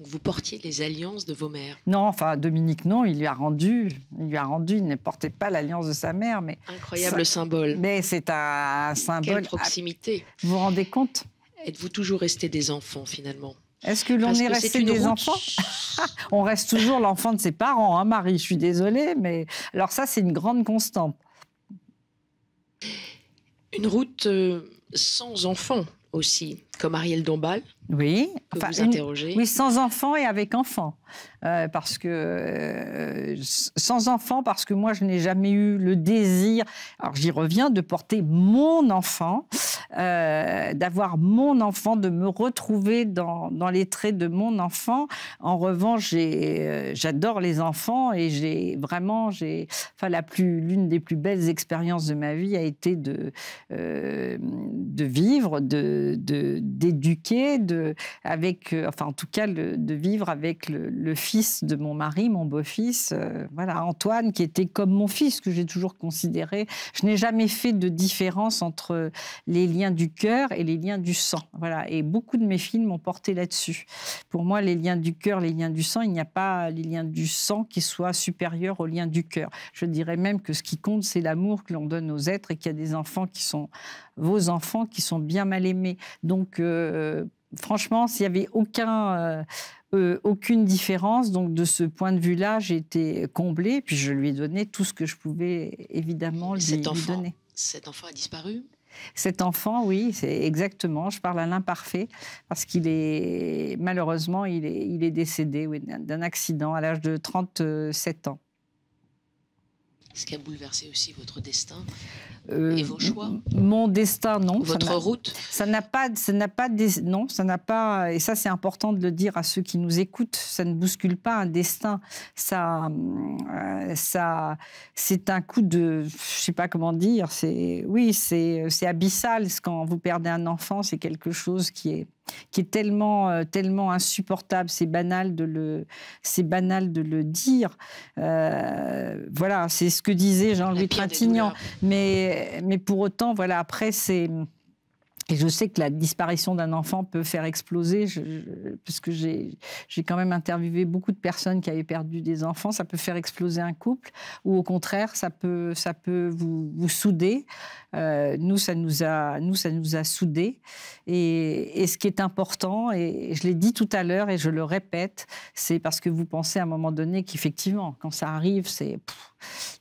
vous portiez les alliances de vos mères. Non, enfin Dominique, non, il lui a rendu, il lui a rendu, il ne portait pas l'alliance de sa mère, mais incroyable symbole. Mais c'est un symbole. Quelle proximité. Vous vous rendez compte Êtes-vous toujours resté des enfants finalement est-ce que l'on est resté des enfants On reste toujours l'enfant de ses parents, hein, Marie. Je suis désolée, mais alors ça, c'est une grande constante. Une route euh, sans enfants aussi, comme Ariel Dombal, oui, oui, sans enfant et avec enfant. Euh, parce que euh, sans enfant, parce que moi je n'ai jamais eu le désir, alors j'y reviens, de porter mon enfant, euh, d'avoir mon enfant, de me retrouver dans, dans, les traits de mon enfant. En revanche, j'adore les enfants et j'ai vraiment, j'ai, enfin la plus, l'une des plus belles expériences de ma vie a été de, de vivre, de, d'éduquer, de avec, euh, enfin en tout cas, de vivre avec le, fils de mon mari, mon beau-fils, euh, voilà, Antoine, qui était comme mon fils, que j'ai toujours considéré. Je n'ai jamais fait de différence entre les liens du cœur et les liens du sang. Voilà, et beaucoup de mes films m'ont porté là-dessus. Pour moi, les liens du cœur, les liens du sang, il n'y a pas les liens du sang qui soient supérieurs aux liens du cœur. Je dirais même que ce qui compte, c'est l'amour que l'on donne aux êtres et qu'il y a des enfants qui sont vos enfants qui sont bien mal aimés. Donc, euh, franchement, s'il n'y avait euh, euh, aucune différence, donc de ce point de vue-là, j'ai été comblée. Puis je lui ai donné tout ce que je pouvais évidemment lui, enfant, donner. Cet enfant a disparu cet enfant, oui, c'est exactement. Je parle à l'imparfait parce qu'il est malheureusement il est, il est décédé d'un accident à l'âge de 37 ans ce qui a bouleversé aussi votre destin euh, et vos choix Mon destin, non. Votre route Ça n'a pas, ça n'a pas, des, non, ça n'a pas. Et ça, c'est important de le dire à ceux qui nous écoutent. Ça ne bouscule pas un destin. Ça, euh, ça, c'est un coup de, je sais pas comment dire. C'est, oui, c'est, c'est abyssal. Quand vous perdez un enfant, c'est quelque chose qui est qui est tellement, euh, tellement insupportable, c'est banal de le, c'est banal de le dire. Euh, voilà, c'est ce que disait Jean-Louis Trintignant. Mais, mais pour autant, voilà, après, c'est, et je sais que la disparition d'un enfant peut faire exploser, puisque parce que j'ai quand même interviewé beaucoup de personnes qui avaient perdu des enfants. Ça peut faire exploser un couple, ou au contraire, ça peut, ça peut vous, vous souder. Euh, nous, ça nous a, nous, ça nous a soudés. Et, et ce qui est important, et je l'ai dit tout à l'heure et je le répète, c'est parce que vous pensez à un moment donné qu'effectivement, quand ça arrive, c'est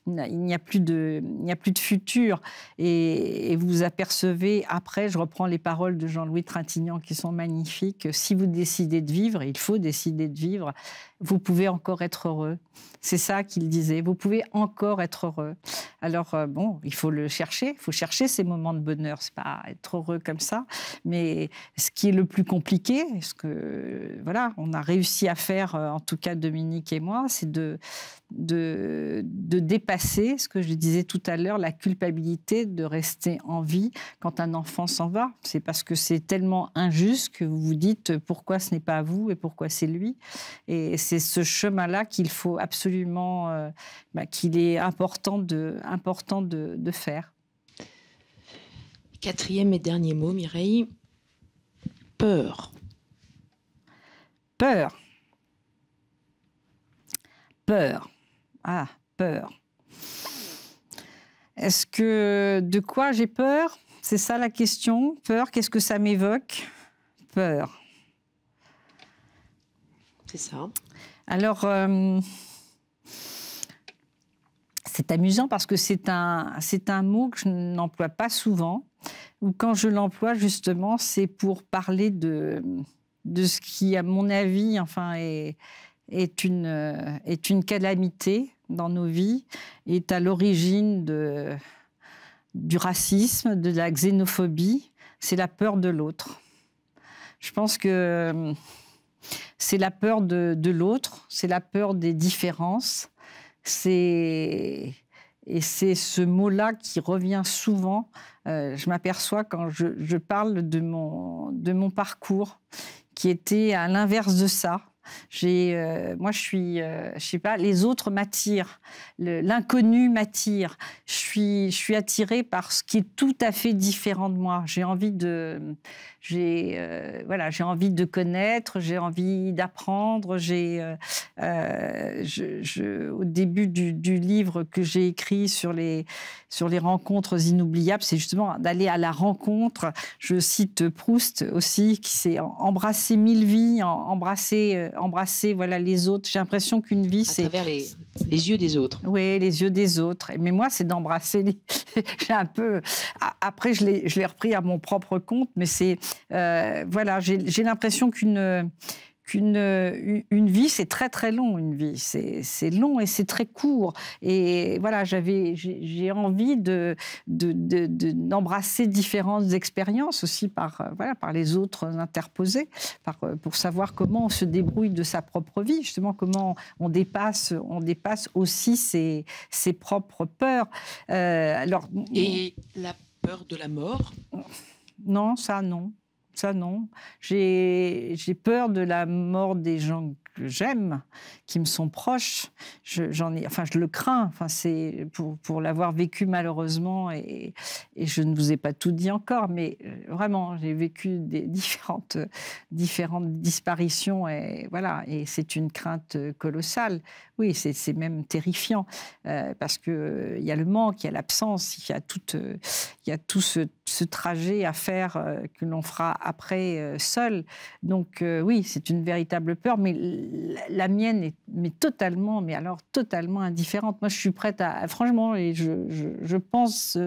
il n'y a, plus de, n'y a plus de futur. Et, vous apercevez, après, je reprends les paroles de Jean-Louis Trintignant qui sont magnifiques, si vous décidez de vivre, il faut décider de vivre, vous pouvez encore être heureux. C'est ça qu'il disait, vous pouvez encore être heureux. Alors, euh, bon, il faut le chercher, il faut chercher ces moments de bonheur, c'est pas être heureux comme ça, mais ce qui est le plus compliqué, ce que, voilà, on a réussi à faire, euh, en tout cas Dominique et moi, c'est de, de, de dépasser, ce que je disais tout à l'heure, la culpabilité de rester en vie quand un enfant s'en va. C'est parce que c'est tellement injuste que vous vous dites pourquoi ce n'est pas vous et pourquoi c'est lui. Et c'est ce chemin-là qu'il faut absolument, euh, bah, qu'il est important de, important de, de faire. Quatrième et dernier mot, Mireille. Peur. Peur. Peur. Ah, peur. Est-ce que de quoi j'ai peur C'est ça la question. Peur, qu'est-ce que ça m'évoque Peur. C'est ça. Alors, euh, c'est amusant parce que c'est un, c'est un mot que je n'emploie pas souvent, ou quand je l'emploie, justement, c'est pour parler de, de ce qui, à mon avis, enfin, est, est, une, est une calamité dans nos vies, est à l'origine de, du racisme, de la xénophobie, c'est la peur de l'autre. Je pense que c'est la peur de, l'autre, c'est la peur des différences, c'est... Et c'est ce mot-là qui revient souvent. Euh, je m'aperçois quand je, parle de mon, de mon parcours, qui était à l'inverse de ça. Euh, moi, je suis, euh, je sais pas, les autres m'attirent, l'inconnu m'attire. Je suis, je suis attirée par ce qui est tout à fait différent de moi. J'ai envie de, j'ai euh, voilà, j'ai envie de connaître, j'ai envie d'apprendre. J'ai euh, euh, je, au début du, livre que j'ai écrit sur les sur les rencontres inoubliables, c'est justement d'aller à la rencontre. Je cite Proust aussi qui s'est embrassé mille vies, embrasser embrasser voilà les autres. J'ai l'impression qu'une vie c'est les, les yeux des autres. Oui, les yeux des autres. Mais moi, c'est d'embrasser les... j'ai un peu après je l'ai repris à mon propre compte, mais c'est euh, voilà, j'ai l'impression qu'une qu'une une vie, c'est très très long, une vie. C'est long et c'est très court. Et voilà, j'avais j'ai envie de d'embrasser de, différentes expériences aussi par euh, par les autres interposés, euh, pour savoir comment on se débrouille de sa propre vie, justement comment on dépasse on dépasse aussi ses, propres peurs. alors et la peur de la mort. Non, ça non ça non. J'ai peur de la mort des gens que j'aime, qui me sont proches. J'en je, ai, enfin, je le crains. Enfin, c'est pour, pour l'avoir vécu malheureusement et, et, je ne vous ai pas tout dit encore, mais euh, vraiment, j'ai vécu des différentes différentes disparitions et voilà. Et c'est une crainte colossale oui, c'est même terrifiant euh, parce que euh, il y a le manque, il y a l'absence, il y a tout, euh, il y tout ce, trajet à faire que l'on fera après seul. Donc oui, c'est une véritable peur, mais la mienne est mais totalement, mais alors totalement indifférente. Moi, je suis prête à, franchement, et je, je pense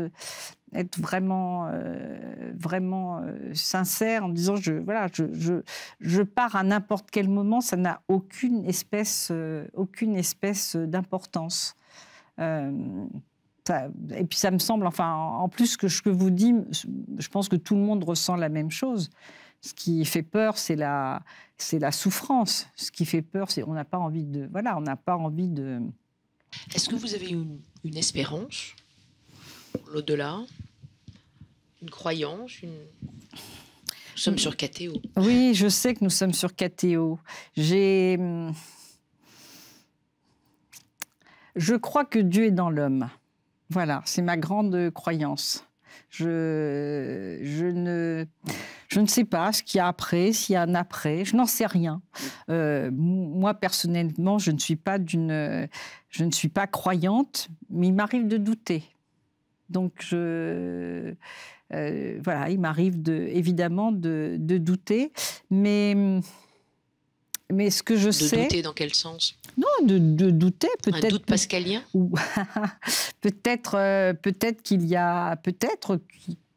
être vraiment, euh, vraiment euh, sincère en disant je, voilà, je, je, je pars à n'importe quel moment, ça n'a aucune espèce, euh, aucune espèce d'importance. et puis ça me semble, enfin, en plus ce que je vous dis, je pense que tout le monde ressent la même chose. Ce qui fait peur, c'est la, c'est la souffrance. Ce qui fait peur, c'est on n'a pas envie de, voilà, on n'a pas envie de. Est-ce que vous avez une, une espérance l'au-delà une croyance, Nous sommes sur KTO. Oui, je sais que nous sommes sur KTO. J'ai. Hum, je crois que Dieu est dans l'homme. Voilà, c'est ma grande croyance. Je, je, ne, je ne sais pas ce qu'il y a après, s'il y a un après, je n'en sais rien. Euh, moi, personnellement, je ne suis pas d'une, je ne suis pas croyante, mais il m'arrive de douter. Donc, je, euh, voilà, il m'arrive de, évidemment de, douter, mais mais ce que je sais. De douter dans quel sens Non, de, douter peut-être. Un doute pascalien Peut-être, euh, peut-être qu'il y a, peut-être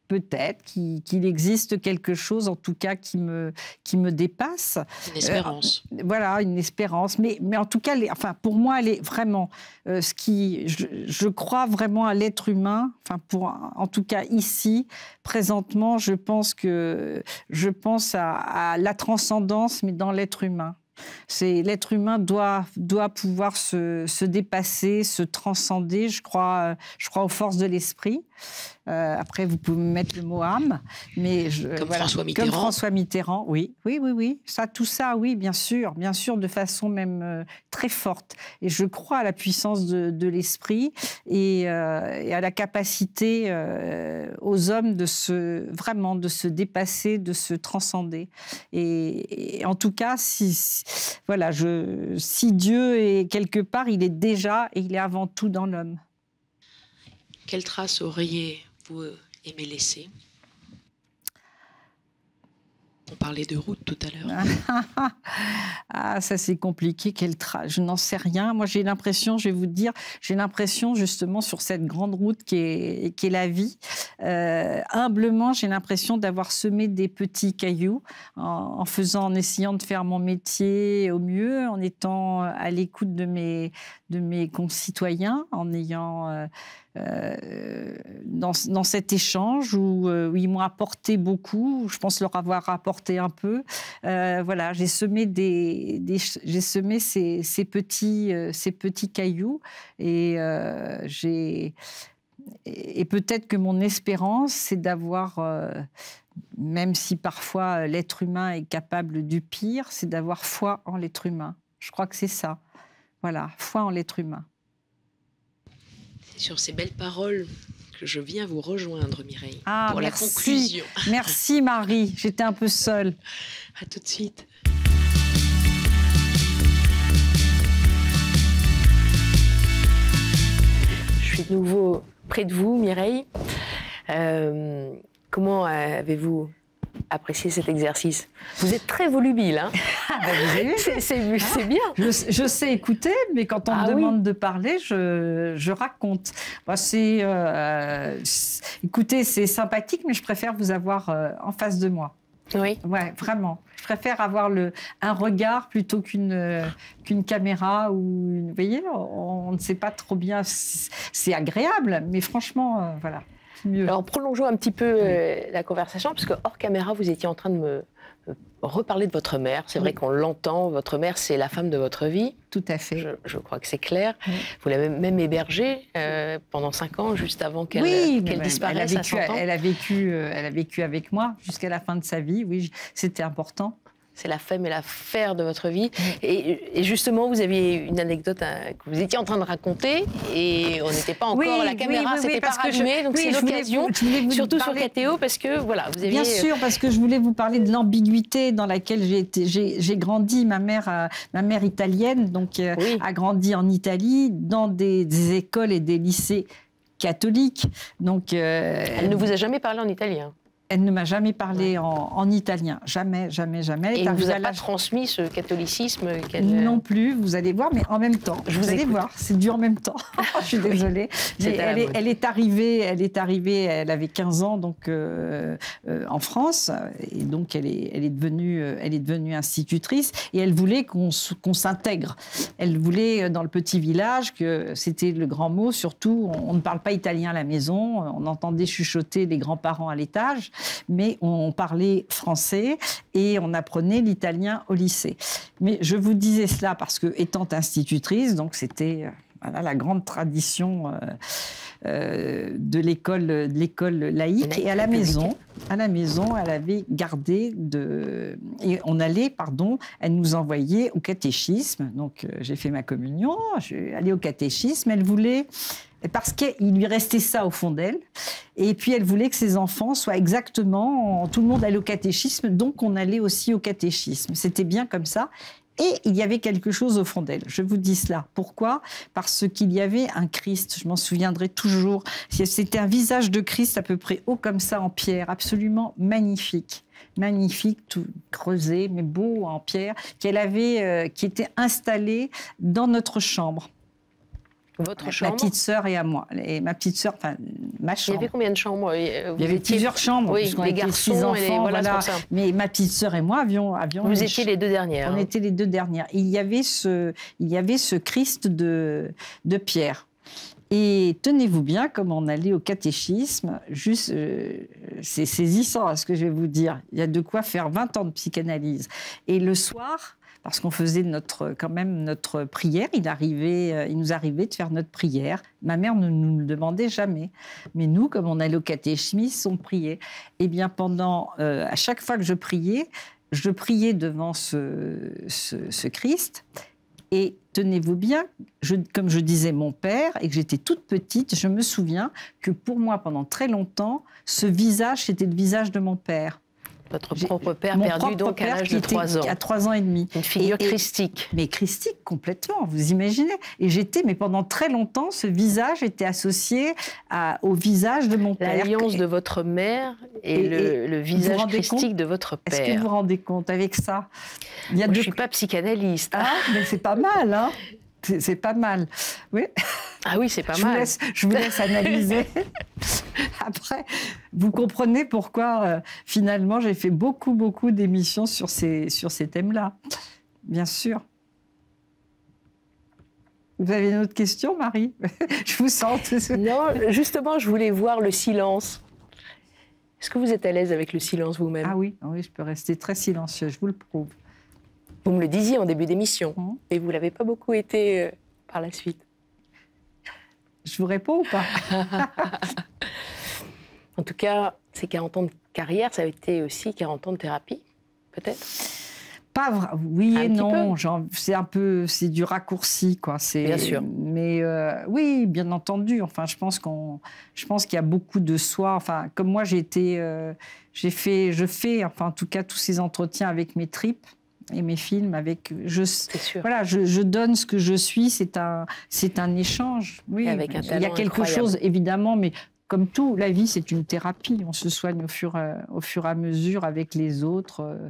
peut-être qu'il existe quelque chose, en tout cas, qui me, qui me dépasse. Une espérance. Euh, voilà, une espérance. Mais, mais en tout cas, enfin, pour moi, elle est vraiment euh, ce qui. Je, crois vraiment à l'être humain. Enfin, pour, en tout cas, ici, présentement, je pense que je pense à, la transcendance, mais dans l'être humain. C'est l'être humain doit, doit pouvoir se, se, dépasser, se transcender. Je crois, je crois aux forces de l'esprit. Euh, après, vous pouvez mettre le mot âme, mais je, comme, François Mitterrand. oui, oui, oui, oui, ça, tout ça, oui, bien sûr, bien sûr, de façon même euh, très forte. Et je crois à la puissance de, l'esprit euh, et, à la capacité aux hommes de se vraiment de se dépasser, de se transcender. Et, en tout cas, si voilà, je, si Dieu est quelque part, il est déjà et il est avant tout dans l'homme. Quelle trace auriez vous aimez laisser. On parlait de route tout à l'heure. ah, ça c'est compliqué, quel tra... Je n'en sais rien. Moi j'ai l'impression, je vais vous dire, j'ai l'impression justement sur cette grande route qui est, qui est la vie, euh, humblement j'ai l'impression d'avoir semé des petits cailloux en, faisant, en essayant de faire mon métier au mieux, en étant à l'écoute de mes, de mes concitoyens, en ayant... Euh, euh, dans, cet échange euh, où, ils m'ont apporté beaucoup, je pense leur avoir apporté un peu. Euh, voilà, j'ai semé, des, j'ai semé ces, petits, ces petits cailloux et j'ai. et peut-être que mon espérance, c'est d'avoir, même si parfois l'être humain est capable du pire, c'est d'avoir foi en l'être humain. Je crois que c'est ça. Voilà, foi en l'être humain sur ces belles paroles que je viens vous rejoindre, Mireille, ah, pour merci. la conclusion. Merci, Marie. J'étais un peu seule. À tout de suite. Je suis de nouveau près de vous, Mireille. Euh, comment avez-vous apprécier cet exercice. Vous êtes très volubile, hein ah, bah, C'est bien. Je, sais écouter, mais quand on me ah demande de parler, je, je raconte. Moi, bah, euh, c'est écoutez, c'est sympathique, mais je préfère vous avoir euh, en face de moi. Oui. Ouais, vraiment. Je préfère avoir le, un regard plutôt qu'une euh, qu'une caméra ou une, vous voyez, on, on ne sait pas trop bien. C'est agréable, mais franchement, voilà. Alors prolongeons un petit peu euh, la conversation, puisque hors caméra, vous étiez en train de me reparler de votre mère. C'est vrai qu'on l'entend, votre mère, c'est la femme de votre vie. Tout à fait. Je, crois que c'est clair. Vous l'avez même hébergée euh, pendant cinq ans, juste avant qu'elle disparaisse. elle, a vécu, euh, elle a vécu avec moi jusqu'à la fin de sa vie. Oui, c'était important c'est la femme et l'affaire de votre vie. Et, justement, vous aviez une anecdote hein, que vous étiez en train de raconter et on n'était pas encore oui, la caméra, c'était pas rallumé, donc c'est l'occasion, surtout sur KTO, parce que voilà, vous aviez... Bien euh, sûr, parce que je voulais vous parler de l'ambiguïté dans laquelle j'ai été, j'ai grandi. Ma mère, euh, ma mère italienne, donc euh, a grandi en Italie, dans des, écoles et des lycées catholiques. Donc, elle ne vous a jamais parlé en italien. Elle ne m'a jamais parlé en, italien, jamais, jamais, jamais. Et elle ne vous a pas transmis ce catholicisme Non euh, plus, vous allez voir, mais en même temps, je vous, allez voir, c'est dur en même temps. je suis désolée. elle, est, arrivée, elle est arrivée, elle avait 15 ans donc euh, euh, en France, et donc elle est, elle est devenue, elle est devenue institutrice, et elle voulait qu'on s'intègre. Elle voulait dans le petit village que c'était le grand mot. Surtout, on, on, ne parle pas italien à la maison, on entendait chuchoter les grands-parents à l'étage mais on parlait français et on apprenait l'italien au lycée. Mais je vous disais cela parce que, étant institutrice, donc c'était euh, la grande tradition. Euh, euh, de l'école, de l'école laïque. Et à la maison, à la maison, elle avait gardé de, et on allait, pardon, elle nous envoyait au catéchisme. Donc euh, j'ai fait ma communion, je suis au catéchisme. Elle voulait parce qu'il lui restait ça au fond d'elle. Et puis elle voulait que ses enfants soient exactement, tout le monde allait au catéchisme, donc on allait aussi au catéchisme. C'était bien comme ça. Et il y avait quelque chose au fond d'elle. Je vous dis cela. Pourquoi Parce qu'il y avait un Christ, je m'en souviendrai toujours. C'était un visage de Christ à peu près haut comme ça en pierre, absolument magnifique magnifique, tout creusé, mais beau en pierre, qu'elle avait, euh, qui était installé dans notre chambre. Votre chambre Ma petite sœur et à moi. Et ma petite sœur, enfin, ma chambre. Il y avait combien de chambres euh, Il y avait plusieurs chambres, oui, puisqu'on était six enfants. Mais ma petite sœur et moi avions... avions Vous étiez les deux dernières. On hein. était les deux dernières. il y avait ce, il y avait ce Christ de, de pierre. Et tenez-vous bien, comme on allait au catéchisme, juste, euh, c'est saisissant hein, ce que je vais vous dire. Il y a de quoi faire 20 ans de psychanalyse. Et le soir, lorsqu'on faisait notre, quand même notre prière, il, arrivait, euh, il nous arrivait de faire notre prière. Ma mère ne nous le demandait jamais. Mais nous, comme on allait au catéchisme, on priait. Et eh bien, pendant, euh, à chaque fois que je priais, je priais devant ce, Christ. Et tenez-vous bien, comme je disais mon père et que j'étais toute petite, je me souviens que pour moi, pendant très longtemps, ce visage, c'était le visage de mon père. Votre propre père perdu donc à l'âge de 3 ans. À 3 ans et demi. Une figure christique. mais christique complètement, vous imaginez. Et j'étais, mais pendant très longtemps, ce visage était associé à, au visage de mon père. L'alliance de votre mère et, le, visage christique de votre père. Est-ce que vous vous rendez compte avec ça Il y a Je ne suis pas psychanalyste. Ah, mais c'est pas mal, hein c'est pas mal. Oui. Ah oui, c'est pas mal. je vous laisse analyser. Après, vous comprenez pourquoi euh, finalement j'ai fait beaucoup, beaucoup d'émissions sur ces, sur ces thèmes-là. Bien sûr. Vous avez une autre question, Marie Je vous sens. non, justement, je voulais voir le silence. Est-ce que vous êtes à l'aise avec le silence vous-même Ah oui, oui, je peux rester très silencieux, je vous le prouve. Vous me le disiez en début d'émission, mhm. et vous ne l'avez pas beaucoup été euh, par la suite. Je vous réponds ou pas En tout cas, ces 40 ans de carrière, ça a été aussi 40 ans de thérapie, peut-être pas vrai. Oui et non. C'est un peu, c'est du raccourci, quoi. Bien sûr. Mais euh, oui, bien entendu. Enfin, je pense qu'on, je pense qu'il y a beaucoup de soi. Enfin, comme moi, j'ai été, euh, j'ai fait, je fais, enfin, en tout cas, tous ces entretiens avec mes tripes et mes films avec je voilà je, donne ce que je suis c'est un c'est un échange oui il y a quelque chose évidemment mais comme tout la vie c'est une thérapie on se soigne au fur euh, au fur et à mesure avec les autres euh,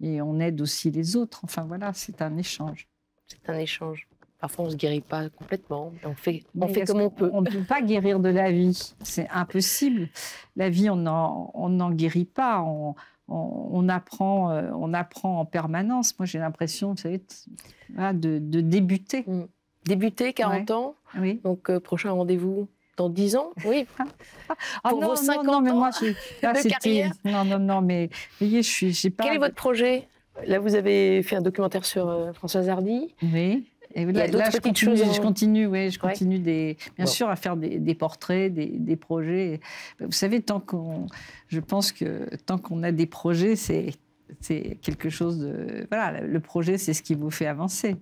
et on aide aussi les autres enfin voilà c'est un échange c'est un échange Parfois, on ne se guérit pas complètement. On fait, on fait comme on peut. On ne peut pas guérir de la vie. C'est impossible. La vie, on n'en on guérit pas on, apprend, euh, on apprend en permanence. Moi, j'ai l'impression, vous savez, ah, de, débuter. Mm. Débuter 40 ans. Oui. Donc, euh, prochain rendez-vous dans 10 ans, oui. ah, Pour non, vos mais moi, je... de ah, carrière. Non, non, non, mais voyez, je suis, pas. Quel est votre projet Là, vous avez fait un documentaire sur euh, Françoise Hardy. Oui là, je, continue, je continue, ouais, je continue des, bien sûr à faire des, portraits, des, projets. Vous savez, tant qu'on, je pense que tant qu'on a des projets, c'est quelque chose de voilà, le projet, c'est ce qui vous fait avancer.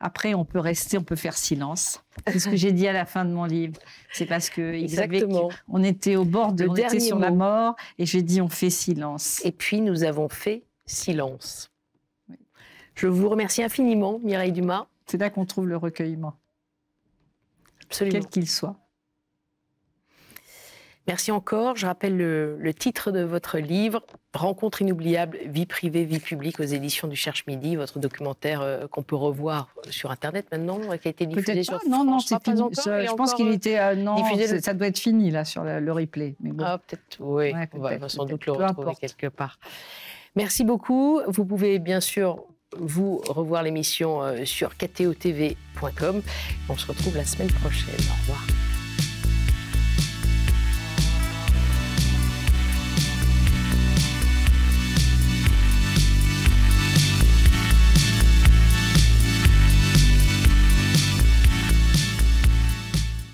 Après, on peut rester, on peut faire silence. C'est ce que j'ai dit à la fin de mon livre. C'est parce que était au bord de, on était sur la mort, et j'ai dit on fait silence. Et puis nous avons fait silence. Je vous remercie infiniment, Mireille Dumas. C'est là qu'on trouve le recueillement. Absolument. Quel qu'il soit. Merci encore. Je rappelle le, titre de votre livre, Rencontre inoubliable, vie privée, vie publique aux éditions du Cherche Midi, votre documentaire euh, qu'on peut revoir sur Internet maintenant, euh, qui a été diffusé sur Non, non, c'est fini. je pense qu'il euh, était... non, ça doit être fini là sur le, replay. Ah, peut-être, oui. on va sans doute le retrouver quelque part. Merci beaucoup. Vous pouvez bien sûr vous revoir l'émission euh, sur ktotv.com. On se retrouve la semaine prochaine. Au revoir.